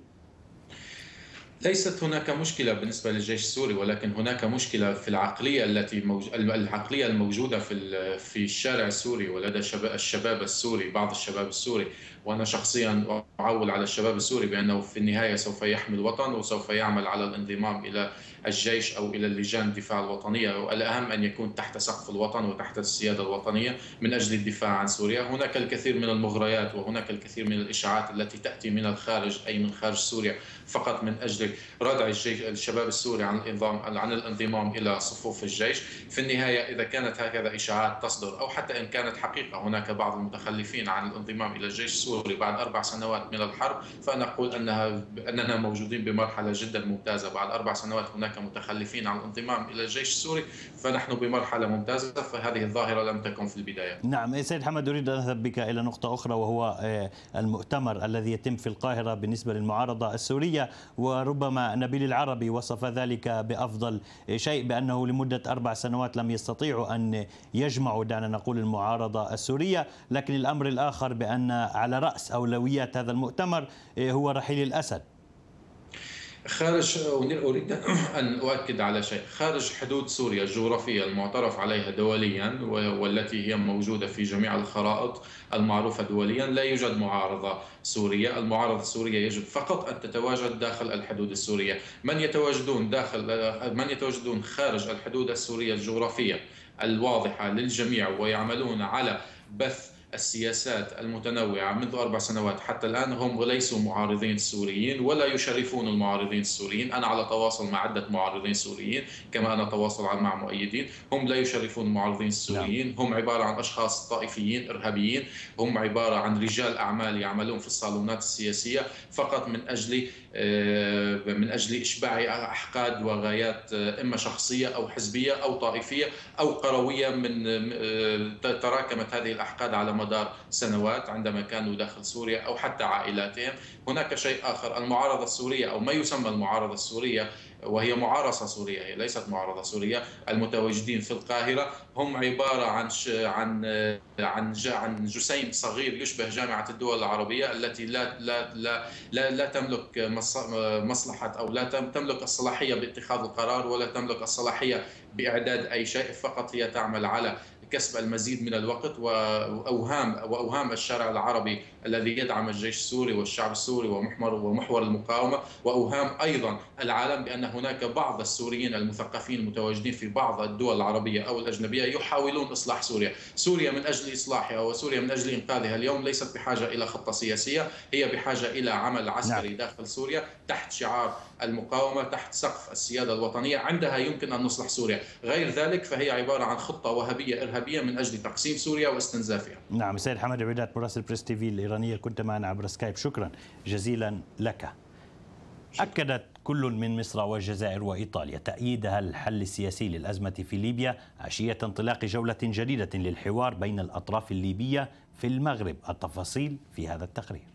ليست هناك مشكله بالنسبه للجيش السوري ولكن هناك مشكله في العقليه التي موج... العقليه الموجوده في في الشارع السوري ولدى الشباب السوري بعض الشباب السوري وانا شخصيا اعول على الشباب السوري بانه في النهايه سوف يحمي الوطن وسوف يعمل على الانضمام الى الجيش او الى اللجان الدفاع الوطنيه والاهم ان يكون تحت سقف الوطن وتحت السياده الوطنيه من اجل الدفاع عن سوريا، هناك الكثير من المغريات وهناك الكثير من الاشاعات التي تاتي من الخارج اي من خارج سوريا فقط من اجل ردع الجيش الشباب السوري عن الانضمام عن الانضمام الى صفوف الجيش، في النهايه اذا كانت هكذا اشاعات تصدر او حتى ان كانت حقيقه هناك بعض المتخلفين عن الانضمام الى الجيش السوري السوري بعد أربع سنوات من الحرب فنقول أنها أننا موجودين بمرحلة جدا ممتازة بعد أربع سنوات هناك متخلفين عن الانضمام إلى الجيش السوري فنحن بمرحلة ممتازة فهذه الظاهرة لم تكن في البداية نعم إيه، سيد حمد أريد أن أذهب بك إلى نقطة أخرى وهو إيه، المؤتمر الذي يتم في القاهرة بالنسبة للمعارضة السورية وربما نبيل العربي وصف ذلك بأفضل إيه، شيء بأنه لمدة أربع سنوات لم يستطيعوا أن يجمعوا دعنا نقول المعارضة السورية لكن الأمر الآخر بأن على رأس أولويات هذا المؤتمر إيه، هو رحيل الأسد خارج اريد ان اؤكد على شيء، خارج حدود سوريا الجغرافيه المعترف عليها دوليا والتي هي موجوده في جميع الخرائط المعروفه دوليا لا يوجد معارضه سوريه، المعارضه السوريه يجب فقط ان تتواجد داخل الحدود السوريه، من يتواجدون داخل من يتواجدون خارج الحدود السوريه الجغرافيه الواضحه للجميع ويعملون على بث السياسات المتنوعة منذ أربع سنوات حتى الآن هم ليسوا معارضين سوريين ولا يشرفون المعارضين السوريين أنا على تواصل مع عدة معارضين سوريين كما أنا أتواصل مع مؤيدين هم لا يشرفون المعارضين السوريين نعم. هم عبارة عن أشخاص طائفيين إرهابيين هم عبارة عن رجال أعمال يعملون في الصالونات السياسية فقط من أجل آه، من أجل إشباع أحقاد وغايات آه، إما شخصية أو حزبية أو طائفية أو قروية من آه، تراكمت هذه الأحقاد على مدار سنوات عندما كانوا داخل سوريا أو حتى عائلاتهم هناك شيء آخر المعارضة السورية أو ما يسمى المعارضة السورية وهي معارصة سورية هي ليست معارضة سورية المتواجدين في القاهرة هم عبارة عن ش... عن عن ج... عن جسيم صغير يشبه جامعة الدول العربية التي لا لا لا لا, لا تملك مص... مصلحة أو لا تملك الصلاحية باتخاذ القرار ولا تملك الصلاحية بإعداد أي شيء فقط هي تعمل على كسب المزيد من الوقت واوهام واوهام الشارع العربي الذي يدعم الجيش السوري والشعب السوري ومحور ومحور المقاومه واوهام ايضا العالم بان هناك بعض السوريين المثقفين المتواجدين في بعض الدول العربيه او الاجنبيه يحاولون اصلاح سوريا، سوريا من اجل اصلاحها وسوريا من اجل انقاذها اليوم ليست بحاجه الى خطه سياسيه، هي بحاجه الى عمل عسكري نعم. داخل سوريا تحت شعار المقاومة تحت سقف السيادة الوطنية عندها يمكن أن نصلح سوريا غير ذلك فهي عبارة عن خطة وهبية إرهابية من أجل تقسيم سوريا واستنزافها نعم سيد حمد عبيدات مراسل بريس تيفي الإيرانية كنت معنا عبر سكايب شكرا جزيلا لك أكدت كل من مصر والجزائر وإيطاليا تأييدها الحل السياسي للأزمة في ليبيا عشية انطلاق جولة جديدة للحوار بين الأطراف الليبية في المغرب التفاصيل في هذا التقرير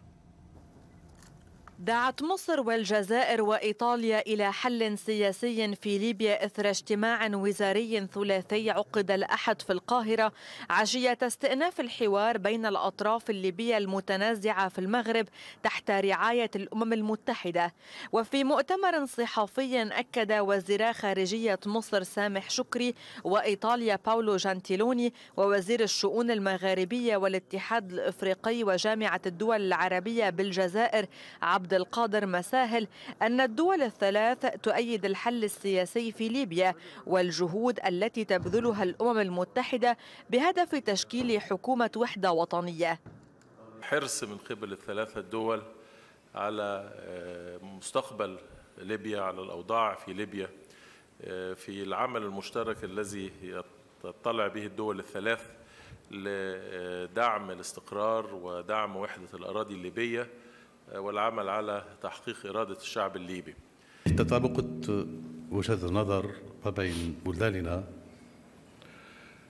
دعت مصر والجزائر وإيطاليا إلى حل سياسي في ليبيا إثر اجتماع وزاري ثلاثي عقد الأحد في القاهرة عشية استئناف الحوار بين الأطراف الليبية المتنازعة في المغرب تحت رعاية الأمم المتحدة وفي مؤتمر صحفي أكد وزيرا خارجية مصر سامح شكري وإيطاليا باولو جانتيلوني ووزير الشؤون المغاربية والاتحاد الإفريقي وجامعة الدول العربية بالجزائر عبر عبد القادر مساهل أن الدول الثلاث تؤيد الحل السياسي في ليبيا والجهود التي تبذلها الأمم المتحدة بهدف تشكيل حكومة وحدة وطنية حرص من قبل الثلاثة الدول على آه، مستقبل ليبيا على الأوضاع في ليبيا آه، في العمل المشترك الذي تطلع به الدول الثلاث لدعم الاستقرار ودعم وحدة الأراضي الليبية والعمل على تحقيق إرادة الشعب الليبي تطابقت وجهات النظر ما بين بلداننا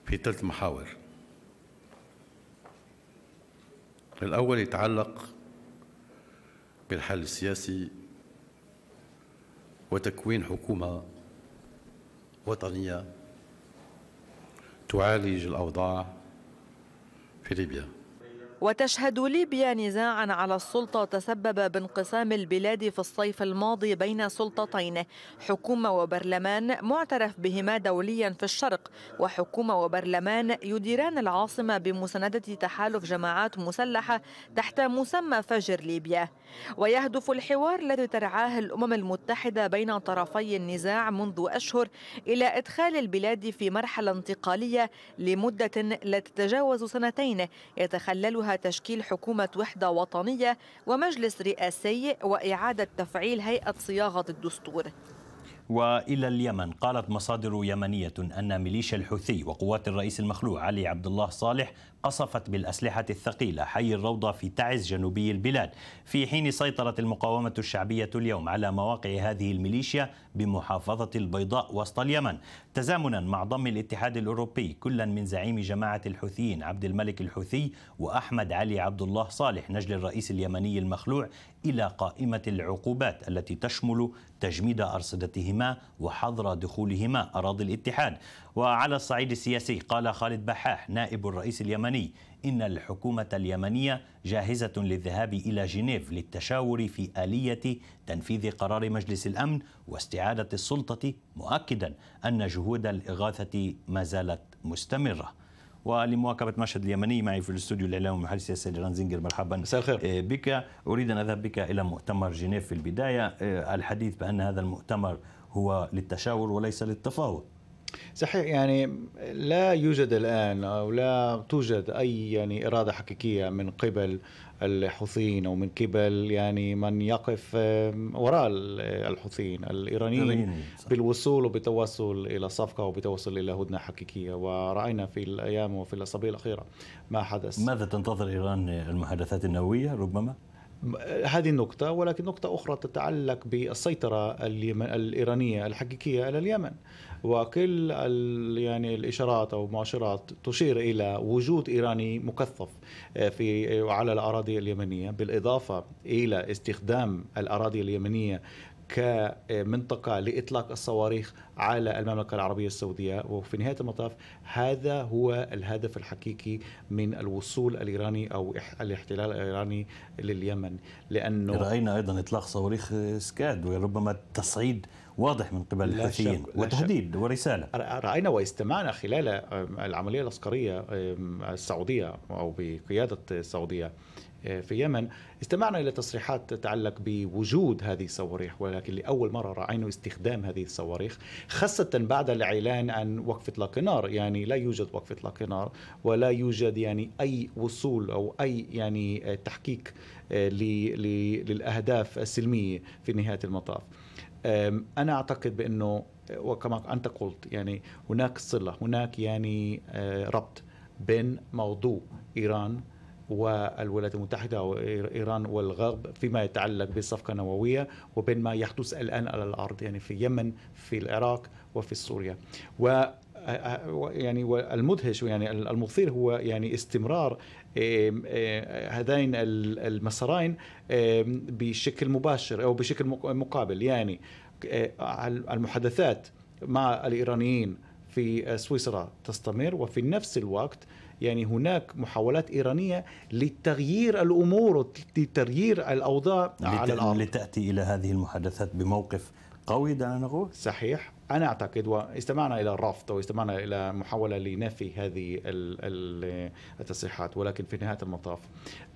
في ثلاث محاور الأول يتعلق بالحل السياسي وتكوين حكومة وطنية تعالج الأوضاع في ليبيا وتشهد ليبيا نزاعا على السلطة تسبب بانقسام البلاد في الصيف الماضي بين سلطتين حكومة وبرلمان معترف بهما دوليا في الشرق وحكومة وبرلمان يديران العاصمة بمساندة تحالف جماعات مسلحة تحت مسمى فجر ليبيا ويهدف الحوار الذي ترعاه الأمم المتحدة بين طرفي النزاع منذ أشهر إلى إدخال البلاد في مرحلة انتقالية لمدة لا تتجاوز سنتين يتخللها هدفها تشكيل حكومة وحدة وطنية ومجلس رئاسي وإعادة تفعيل هيئة صياغة الدستور والى اليمن قالت مصادر يمنيه ان ميليشيا الحوثي وقوات الرئيس المخلوع علي عبد الله صالح قصفت بالاسلحه الثقيله حي الروضه في تعز جنوبي البلاد في حين سيطرت المقاومه الشعبيه اليوم على مواقع هذه الميليشيا بمحافظه البيضاء وسط اليمن تزامنا مع ضم الاتحاد الاوروبي كلا من زعيم جماعه الحوثيين عبد الملك الحوثي واحمد علي عبد الله صالح نجل الرئيس اليمني المخلوع إلى قائمة العقوبات التي تشمل تجميد أرصدتهما وحظر دخولهما أراضي الاتحاد وعلى الصعيد السياسي قال خالد بحاح نائب الرئيس اليمني إن الحكومة اليمنية جاهزة للذهاب إلى جنيف للتشاور في آلية تنفيذ قرار مجلس الأمن واستعادة السلطة مؤكدا أن جهود الإغاثة ما زالت مستمرة ولمواكبه مشهد اليمني معي في الاستوديو الاعلامي المحلي السياسي ليران مرحبا مساء الخير آه، بك اريد ان اذهب بك الى مؤتمر جنيف في البدايه آه، الحديث بان هذا المؤتمر هو للتشاور وليس للتفاوض صحيح يعني لا يوجد الان او لا توجد اي يعني اراده حقيقيه من قبل الحوثيين او من قبل يعني من يقف وراء آه، الحوثيين الايرانيين بالوصول وبتوصل الى صفقه وبتوصل الى هدنه حقيقيه وراينا في الايام وفي الاسابيع الاخيره ما حدث ماذا تنتظر ايران المحادثات النوويه ربما؟ هذه النقطة ولكن نقطة أخرى تتعلق بالسيطرة الإيرانية الحقيقية على اليمن وكل يعني الاشارات او مؤشرات تشير الى وجود ايراني مكثف آه، في آه، على الاراضي اليمنيه بالاضافه الى استخدام الاراضي اليمنيه كمنطقة لإطلاق الصواريخ على المملكة العربية السعودية وفي نهاية المطاف هذا هو الهدف الحقيقي من الوصول الإيراني أو الاحتلال الإيراني لليمن لأنه رأينا أيضا إطلاق صواريخ سكاد وربما التصعيد واضح من قبل الحوثيين وتهديد ورسالة رأينا واستمعنا خلال العملية العسكرية السعودية أو بقيادة السعودية آه، في اليمن استمعنا إلى تصريحات تتعلق بوجود هذه الصواريخ ولكن لأول مرة رأينا استخدام هذه الصواريخ خاصة بعد الإعلان عن وقف إطلاق النار يعني لا يوجد وقف إطلاق النار ولا يوجد يعني أي وصول أو أي يعني تحقيق آه، للأهداف السلمية في نهاية المطاف انا اعتقد بانه وكما انت قلت يعني هناك صله هناك يعني أه، ربط بين موضوع ايران والولايات المتحدة وإيران والغرب فيما يتعلق بالصفقة النووية وبين ما يحدث الآن على الأرض يعني في اليمن في العراق وفي سوريا و يعني والمدهش يعني المثير هو يعني استمرار إيه، هذين المسارين بشكل مباشر او بشكل مقابل يعني إيه، المحادثات مع الايرانيين في سويسرا تستمر وفي نفس الوقت يعني هناك محاولات إيرانية لتغيير الأمور لتغيير الأوضاع على الأرض لتأتي إلى هذه المحادثات بموقف قوي دعنا نقول صحيح انا اعتقد واستمعنا الى الرفض واستمعنا الى محاوله لنفي هذه التصريحات ولكن في نهايه المطاف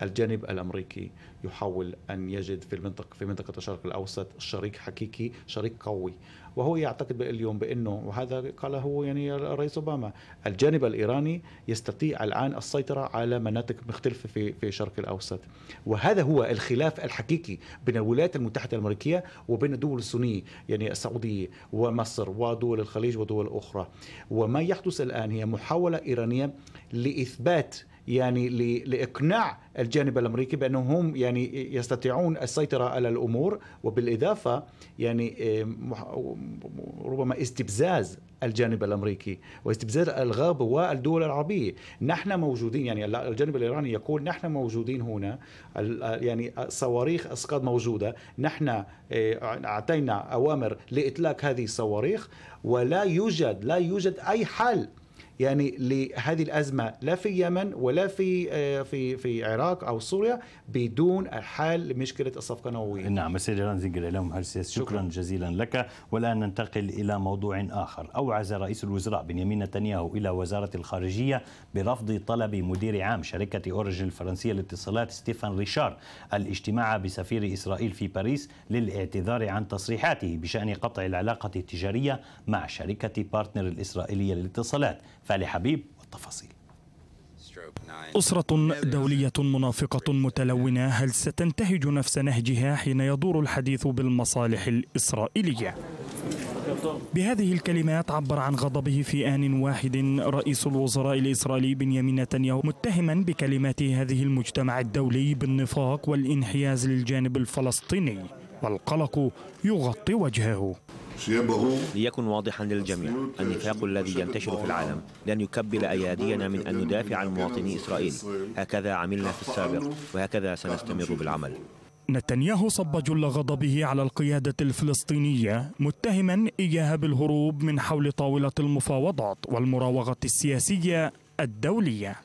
الجانب الامريكي يحاول ان يجد في المنطقه في منطقه الشرق الاوسط شريك حقيقي شريك قوي وهو يعتقد اليوم بانه وهذا قاله يعني الرئيس اوباما الجانب الايراني يستطيع الان السيطره على مناطق مختلفه في في الشرق الاوسط وهذا هو الخلاف الحقيقي بين الولايات المتحده الامريكيه وبين الدول السنيه يعني السعوديه ومصر ودول الخليج ودول اخرى وما يحدث الان هي محاوله ايرانيه لاثبات يعني لاقناع الجانب الامريكي بانهم هم يعني يستطيعون السيطره على الامور وبالاضافه يعني آه، ربما استبزاز الجانب الامريكي واستبزاز الغرب والدول العربيه، نحن موجودين يعني الجانب الايراني يقول نحن موجودين هنا يعني صواريخ اسقاط موجوده، نحن آه، اعطينا اوامر لاطلاق هذه الصواريخ ولا يوجد لا يوجد اي حل يعني لهذه الازمه لا في اليمن ولا في آه، في في العراق او سوريا بدون الحل مشكله الصفقه النوويه. نعم السيد رانزينجر اعلام هرسيس شكرا, شكرا جزيلا لك والان ننتقل الى موضوع اخر اوعز رئيس الوزراء بنيامين نتنياهو الى وزاره الخارجيه برفض طلب مدير عام شركه اورج الفرنسيه للاتصالات ستيفان ريشار الاجتماع بسفير اسرائيل في باريس للاعتذار عن تصريحاته بشان قطع العلاقه التجاريه مع شركه بارتنر الاسرائيليه للاتصالات فعلي حبيب والتفاصيل أسرة دولية منافقة متلونة هل ستنتهج نفس نهجها حين يدور الحديث بالمصالح الإسرائيلية؟ بهذه الكلمات عبر عن غضبه في آن واحد رئيس الوزراء الإسرائيلي بنيامين نتنياهو متهما بكلمات هذه المجتمع الدولي بالنفاق والانحياز للجانب الفلسطيني والقلق يغطي وجهه ليكن واضحا للجميع النفاق الذي ينتشر في العالم لن يكبل أيادينا من أن ندافع عن مواطني إسرائيل هكذا عملنا في السابق وهكذا سنستمر بالعمل نتنياهو صب جل غضبه على القيادة الفلسطينية متهما إياها بالهروب من حول طاولة المفاوضات والمراوغة السياسية الدولية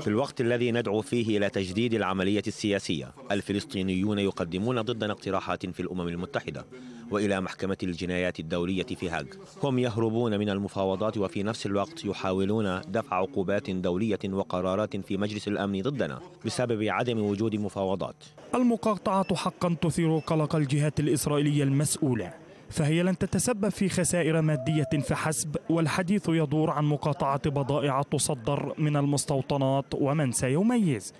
في الوقت الذي ندعو فيه إلى تجديد العملية السياسية الفلسطينيون يقدمون ضدنا اقتراحات في الأمم المتحدة وإلى محكمة الجنايات الدولية في هاج هم يهربون من المفاوضات وفي نفس الوقت يحاولون دفع عقوبات دولية وقرارات في مجلس الأمن ضدنا بسبب عدم وجود مفاوضات المقاطعة حقا تثير قلق الجهات الإسرائيلية المسؤولة فهي لن تتسبب في خسائر مادية فحسب والحديث يدور عن مقاطعة بضائع تصدر من المستوطنات ومن سيميز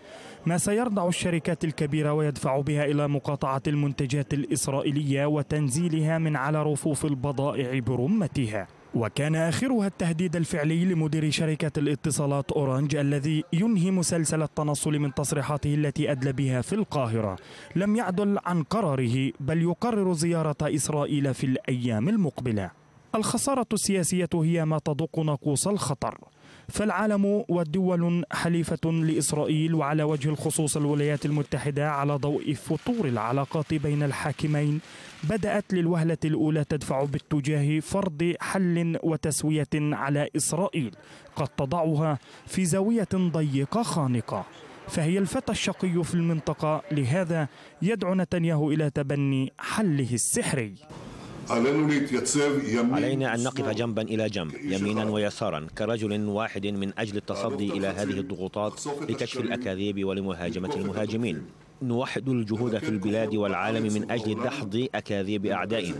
ما سيرضع الشركات الكبيرة ويدفع بها إلى مقاطعة المنتجات الإسرائيلية وتنزيلها من على رفوف البضائع برمتها وكان آخرها التهديد الفعلي لمدير شركة الاتصالات أورانج الذي ينهي مسلسل التنصل من تصريحاته التي أدلى بها في القاهرة لم يعدل عن قراره بل يقرر زيارة إسرائيل في الأيام المقبلة الخسارة السياسية هي ما تدق ناقوس الخطر فالعالم ودول حليفة لإسرائيل وعلى وجه الخصوص الولايات المتحدة على ضوء فطور العلاقات بين الحاكمين بدأت للوهلة الأولى تدفع باتجاه فرض حل وتسوية على إسرائيل قد تضعها في زاوية ضيقة خانقة فهي الفتى الشقي في المنطقة لهذا يدعو نتنياهو إلى تبني حله السحري علينا أن نقف جنبا إلى جنب يمينا ويسارا كرجل واحد من أجل التصدي إلى هذه الضغوطات لكشف الأكاذيب ولمهاجمة المهاجمين نوحد الجهود في البلاد والعالم من أجل دحض أكاذيب أعدائنا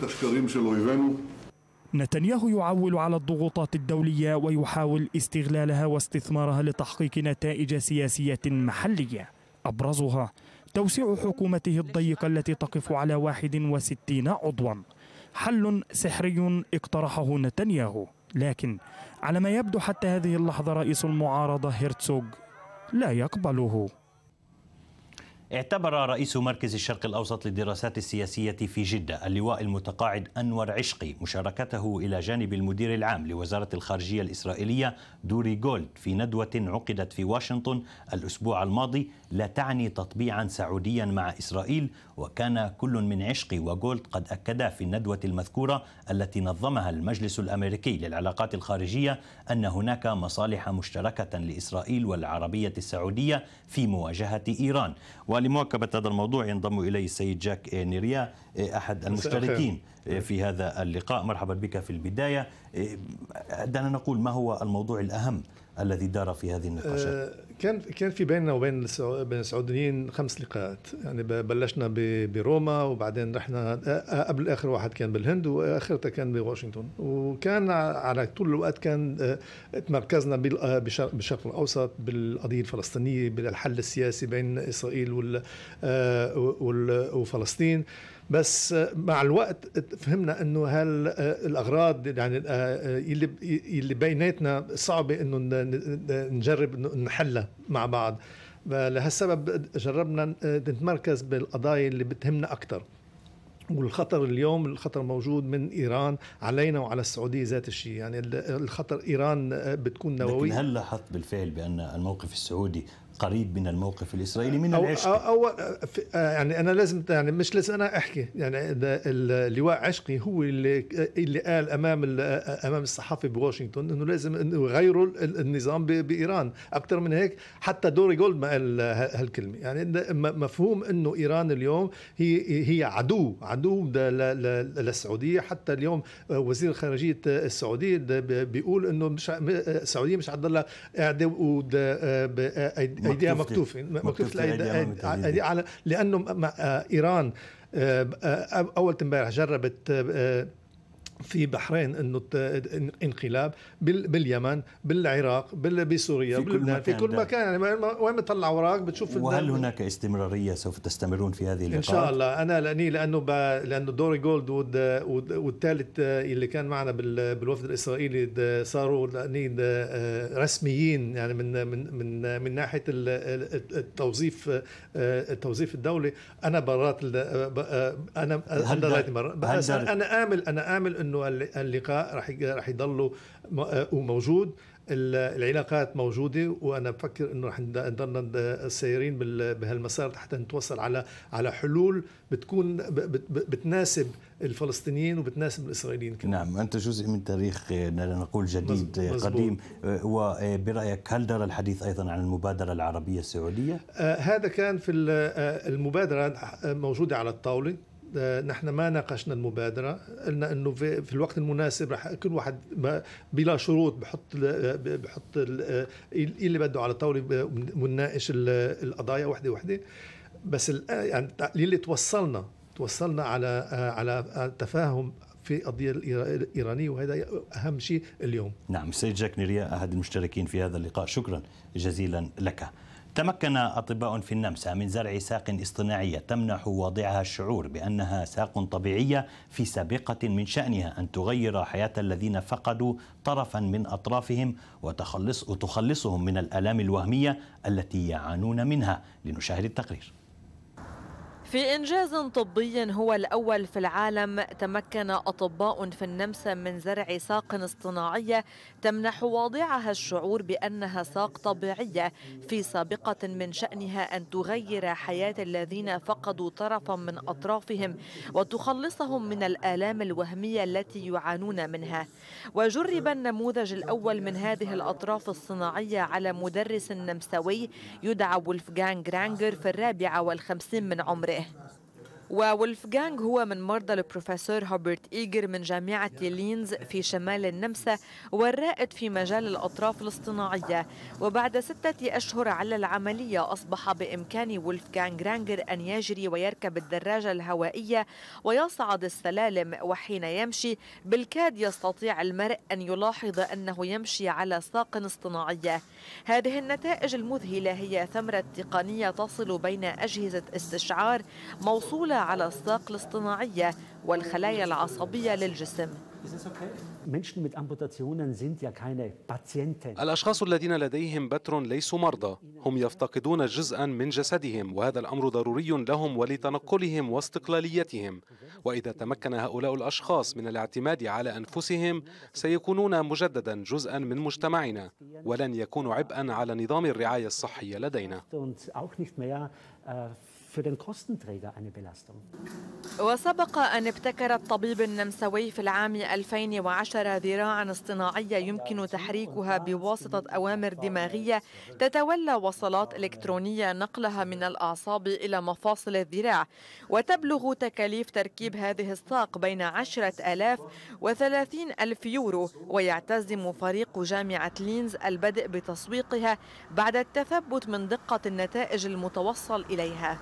نتنياهو يعول على الضغوطات الدولية ويحاول استغلالها واستثمارها لتحقيق نتائج سياسية محلية أبرزها توسيع حكومته الضيقة التي تقف على 61 عضواً حل سحري اقترحه نتنياهو لكن على ما يبدو حتى هذه اللحظة رئيس المعارضة هيرتسوغ لا يقبله اعتبر رئيس مركز الشرق الأوسط للدراسات السياسية في جدة اللواء المتقاعد أنور عشقي مشاركته إلى جانب المدير العام لوزارة الخارجية الإسرائيلية دوري جولد في ندوة عقدت في واشنطن الأسبوع الماضي لا تعني تطبيعا سعوديا مع إسرائيل وكان كل من عشقي وجولد قد أكدا في الندوة المذكورة التي نظمها المجلس الأمريكي للعلاقات الخارجية أن هناك مصالح مشتركة لإسرائيل والعربية السعودية في مواجهة إيران ولمواكبة هذا الموضوع ينضم إلي السيد جاك إيه نيريا إيه، أحد المشتركين إيه، في هذا اللقاء مرحبا بك في البداية دعنا نقول ما هو الموضوع الأهم الذي دار في هذه النقاشات أه، كان كان في بيننا وبين بين السعوديين خمس لقاءات يعني بلشنا بروما وبعدين رحنا قبل اخر واحد كان بالهند واخرته كان بواشنطن وكان على طول الوقت كان تمركزنا بالشرق الاوسط بالقضيه الفلسطينيه بالحل السياسي بين اسرائيل وفلسطين بس مع الوقت فهمنا انه هال الاغراض يعني اللي آه، آه، اللي بيناتنا صعبه انه نجرب نحلها مع بعض لهالسبب جربنا نتمركز بالقضايا اللي بتهمنا اكثر والخطر اليوم الخطر موجود من ايران علينا وعلى السعوديه ذات الشيء يعني الخطر ايران بتكون نوويه لكن هل لاحظت بالفعل بان الموقف السعودي قريب من الموقف الاسرائيلي من العشق أو, أو آه، يعني انا لازم يعني مش لازم انا احكي يعني اللواء عشقي هو اللي اللي قال امام آه، امام الصحافه بواشنطن انه لازم انه يغيروا النظام بايران اكثر من هيك حتى دوري جولد ما قال هالكلمه يعني مفهوم انه ايران اليوم هي هي عدو عدو للسعوديه حتى اليوم آه، وزير خارجيه السعوديه بيقول انه مش السعوديه مش حتضلها قاعده الايديه مكتوفه مكتوفه الايدي على لانه آه، ايران آه، آه، اول امبارح جربت في بحرين انه انقلاب باليمن بالعراق بسوريا في كل مكان في كل مكان يعني وين بتطلع وراك بتشوف وهل هناك استمراريه سوف تستمرون في هذه اللقاءات؟ ان شاء الله انا لاني لانه ب... لانه دوري جولد والثالث آه، اللي كان معنا بال... بالوفد الاسرائيلي صاروا لاني آه، رسميين يعني من من من, من ناحيه التوظيف آه، التوظيف الدولي انا برات ال... انا هل هل هل انا امل انا امل انه اللقاء راح راح يضل آه، موجود العلاقات موجوده وانا بفكر انه رح نضلنا سايرين بهالمسار حتى نتوصل على على حلول بتكون بتناسب الفلسطينيين وبتناسب الاسرائيليين كمان. نعم انت جزء من تاريخ آه، نقول جديد مزبوط. قديم آه، وبرايك هل دار الحديث ايضا عن المبادره العربيه السعوديه؟ هذا كان في المبادره موجوده على الطاوله آه، نحن ما ناقشنا المبادره قلنا انه في الوقت المناسب رح كل واحد بلا شروط بحط بحط آه، إيه اللي بده على الطاوله بنناقش آه، القضايا وحده وحده بس يعني اللي توصلنا توصلنا على على تفاهم في القضيه الايرانيه وهذا اهم شيء اليوم. نعم السيد جاك نيريا احد المشتركين في هذا اللقاء، شكرا جزيلا لك. تمكن أطباء في النمسا من زرع ساق اصطناعية تمنح واضعها الشعور بأنها ساق طبيعية في سابقة من شأنها أن تغير حياة الذين فقدوا طرفا من أطرافهم وتخلص وتخلصهم من الآلام الوهمية التي يعانون منها لنشاهد التقرير في إنجاز طبي هو الأول في العالم تمكن أطباء في النمسا من زرع ساق اصطناعية تمنح واضعها الشعور بأنها ساق طبيعية في سابقة من شأنها أن تغير حياة الذين فقدوا طرفا من أطرافهم وتخلصهم من الآلام الوهمية التي يعانون منها وجرب النموذج الأول من هذه الأطراف الصناعية على مدرس نمساوي يدعى ولفجان جرانجر في الرابعة والخمسين من عمره Gracias. Este, وولفغانغ هو من مرضى البروفيسور هوبرت إيجر من جامعة لينز في شمال النمسا والرائد في مجال الأطراف الاصطناعية وبعد ستة أشهر على العملية أصبح بإمكان وولفغانغ رانجر أن يجري ويركب الدراجة الهوائية ويصعد السلالم وحين يمشي بالكاد يستطيع المرء أن يلاحظ أنه يمشي على ساق اصطناعية هذه النتائج المذهلة هي ثمرة تقنية تصل بين أجهزة استشعار موصولة على الساق الاصطناعية والخلايا العصبية للجسم الأشخاص الذين لديهم بتر ليسوا مرضى هم يفتقدون جزءا من جسدهم وهذا الأمر ضروري لهم ولتنقلهم واستقلاليتهم وإذا تمكن هؤلاء الأشخاص من الاعتماد على أنفسهم سيكونون مجددا جزءا من مجتمعنا ولن يكونوا عبئا على نظام الرعاية الصحية لدينا für den Kostenträger eine Belastung. وسبق أن ابتكر الطبيب النمساوي في العام 2010 ذراعا اصطناعية يمكن تحريكها بواسطة أوامر دماغية تتولى وصلات إلكترونية نقلها من الأعصاب إلى مفاصل الذراع وتبلغ تكاليف تركيب هذه الساق بين 10 ألاف وثلاثين ألف يورو ويعتزم فريق جامعة لينز البدء بتسويقها بعد التثبت من دقة النتائج المتوصل إليها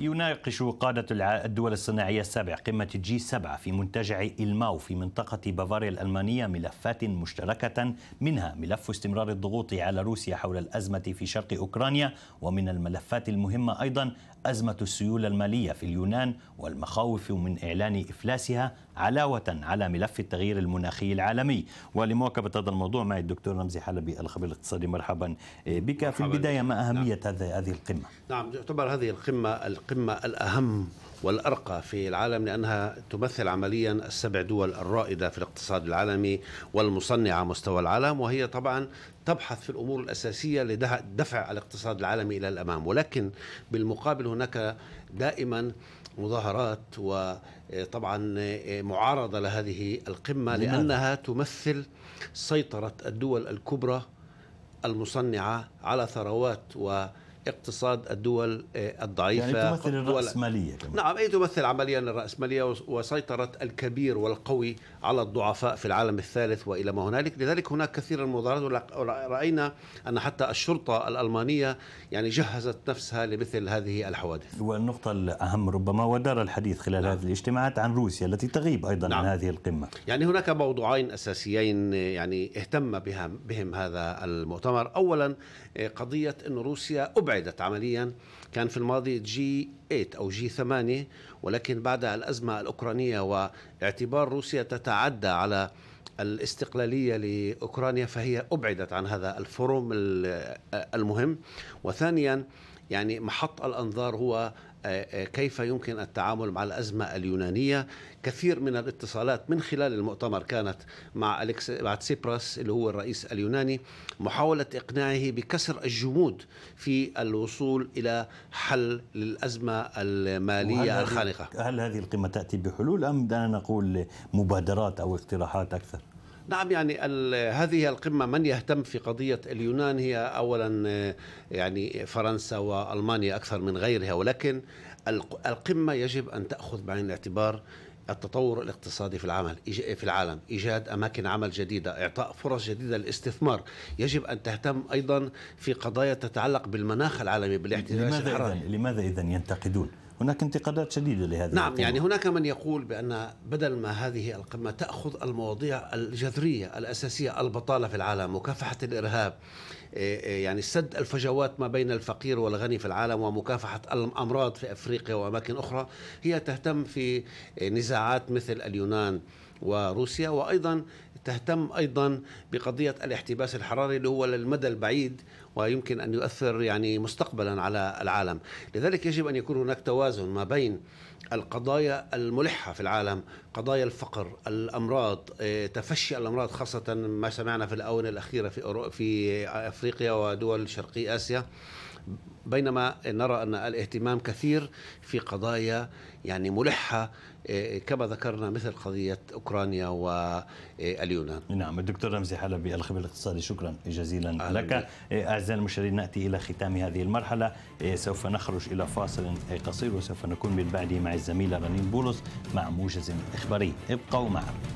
يناقش قادة الدول الصناعية السابع قمة جي 7 في منتجع إلماو في منطقة بافاريا الألمانية ملفات مشتركة منها ملف استمرار الضغوط على روسيا حول الأزمة في شرق أوكرانيا ومن الملفات المهمة أيضا أزمة السيولة المالية في اليونان والمخاوف من إعلان إفلاسها علاوة على ملف التغيير المناخي العالمي ولمواكبة هذا الموضوع معي الدكتور رمزي حلبي الخبير الاقتصادي مرحبا بك مرحبا في البداية ما أهمية نعم. هذه القمة نعم تعتبر هذه القمة القمة الأهم والأرقى في العالم لأنها تمثل عمليا السبع دول الرائدة في الاقتصاد العالمي والمصنعة مستوى العالم وهي طبعا تبحث في الامور الاساسيه لدفع الاقتصاد العالمي الى الامام ولكن بالمقابل هناك دائما مظاهرات وطبعا معارضه لهذه القمه لانها تمثل سيطره الدول الكبرى المصنعه على ثروات و اقتصاد الدول الضعيفة يعني تمثل الرأسمالية كمان. نعم أي تمثل عمليا الرأسمالية وسيطرة الكبير والقوي على الضعفاء في العالم الثالث والى ما هنالك، لذلك هناك كثير من المظاهرات وراينا ان حتى الشرطه الالمانيه يعني جهزت نفسها لمثل هذه الحوادث. والنقطه الاهم ربما ودار الحديث خلال نعم. هذه الاجتماعات عن روسيا التي تغيب ايضا نعم. عن هذه القمه. يعني هناك موضوعين اساسيين يعني اهتم بها بهم هذا المؤتمر، اولا قضيه ان روسيا ابعدت عمليا كان في الماضي جي 8 او جي 8 ولكن بعد الأزمة الأوكرانية واعتبار روسيا تتعدى على الاستقلاليه لاوكرانيا فهي ابعدت عن هذا الفورم المهم وثانيا يعني محط الانظار هو آه، آه، كيف يمكن التعامل مع الأزمة اليونانية كثير من الاتصالات من خلال المؤتمر كانت مع أليكس مع تسيبراس اللي هو الرئيس اليوناني محاولة إقناعه بكسر الجمود في الوصول إلى حل للأزمة المالية الخانقة هل هذه القمة تأتي بحلول أم دعنا نقول مبادرات أو اقتراحات أكثر؟ نعم يعني هذه القمة من يهتم في قضية اليونان هي أولا يعني فرنسا وألمانيا أكثر من غيرها ولكن القمة يجب أن تأخذ بعين الاعتبار التطور الاقتصادي في العمل في العالم ايجاد اماكن عمل جديده اعطاء فرص جديده للاستثمار يجب ان تهتم ايضا في قضايا تتعلق بالمناخ العالمي بالاحتباس الحراري لماذا اذا ينتقدون هناك انتقادات شديدة لهذه نعم القمة. يعني هناك من يقول بأن بدل ما هذه القمة تأخذ المواضيع الجذرية الأساسية البطالة في العالم مكافحة الإرهاب إيه، إيه، يعني سد الفجوات ما بين الفقير والغني في العالم ومكافحة الأمراض في أفريقيا وأماكن أخرى هي تهتم في إيه، نزاعات مثل اليونان وروسيا وأيضا تهتم ايضا بقضيه الاحتباس الحراري اللي هو للمدى البعيد ويمكن أن يؤثر يعني مستقبلا على العالم لذلك يجب أن يكون هناك توازن ما بين القضايا الملحة في العالم قضايا الفقر الأمراض آه، تفشي الأمراض خاصة ما سمعنا في الآونة الأخيرة في, في أفريقيا ودول شرقي آسيا بينما نرى أن الاهتمام كثير في قضايا يعني ملحة إيه، كما ذكرنا مثل قضية أوكرانيا واليونان نعم الدكتور رمزي حلبي الخبير الاقتصادي شكرا جزيلا لك إيه، أعزائي المشاهدين نأتي إلى ختام هذه المرحلة إيه، سوف نخرج إلى فاصل قصير وسوف نكون من بعده مع الزميلة رنين بولس مع موجز إخباري ابقوا معنا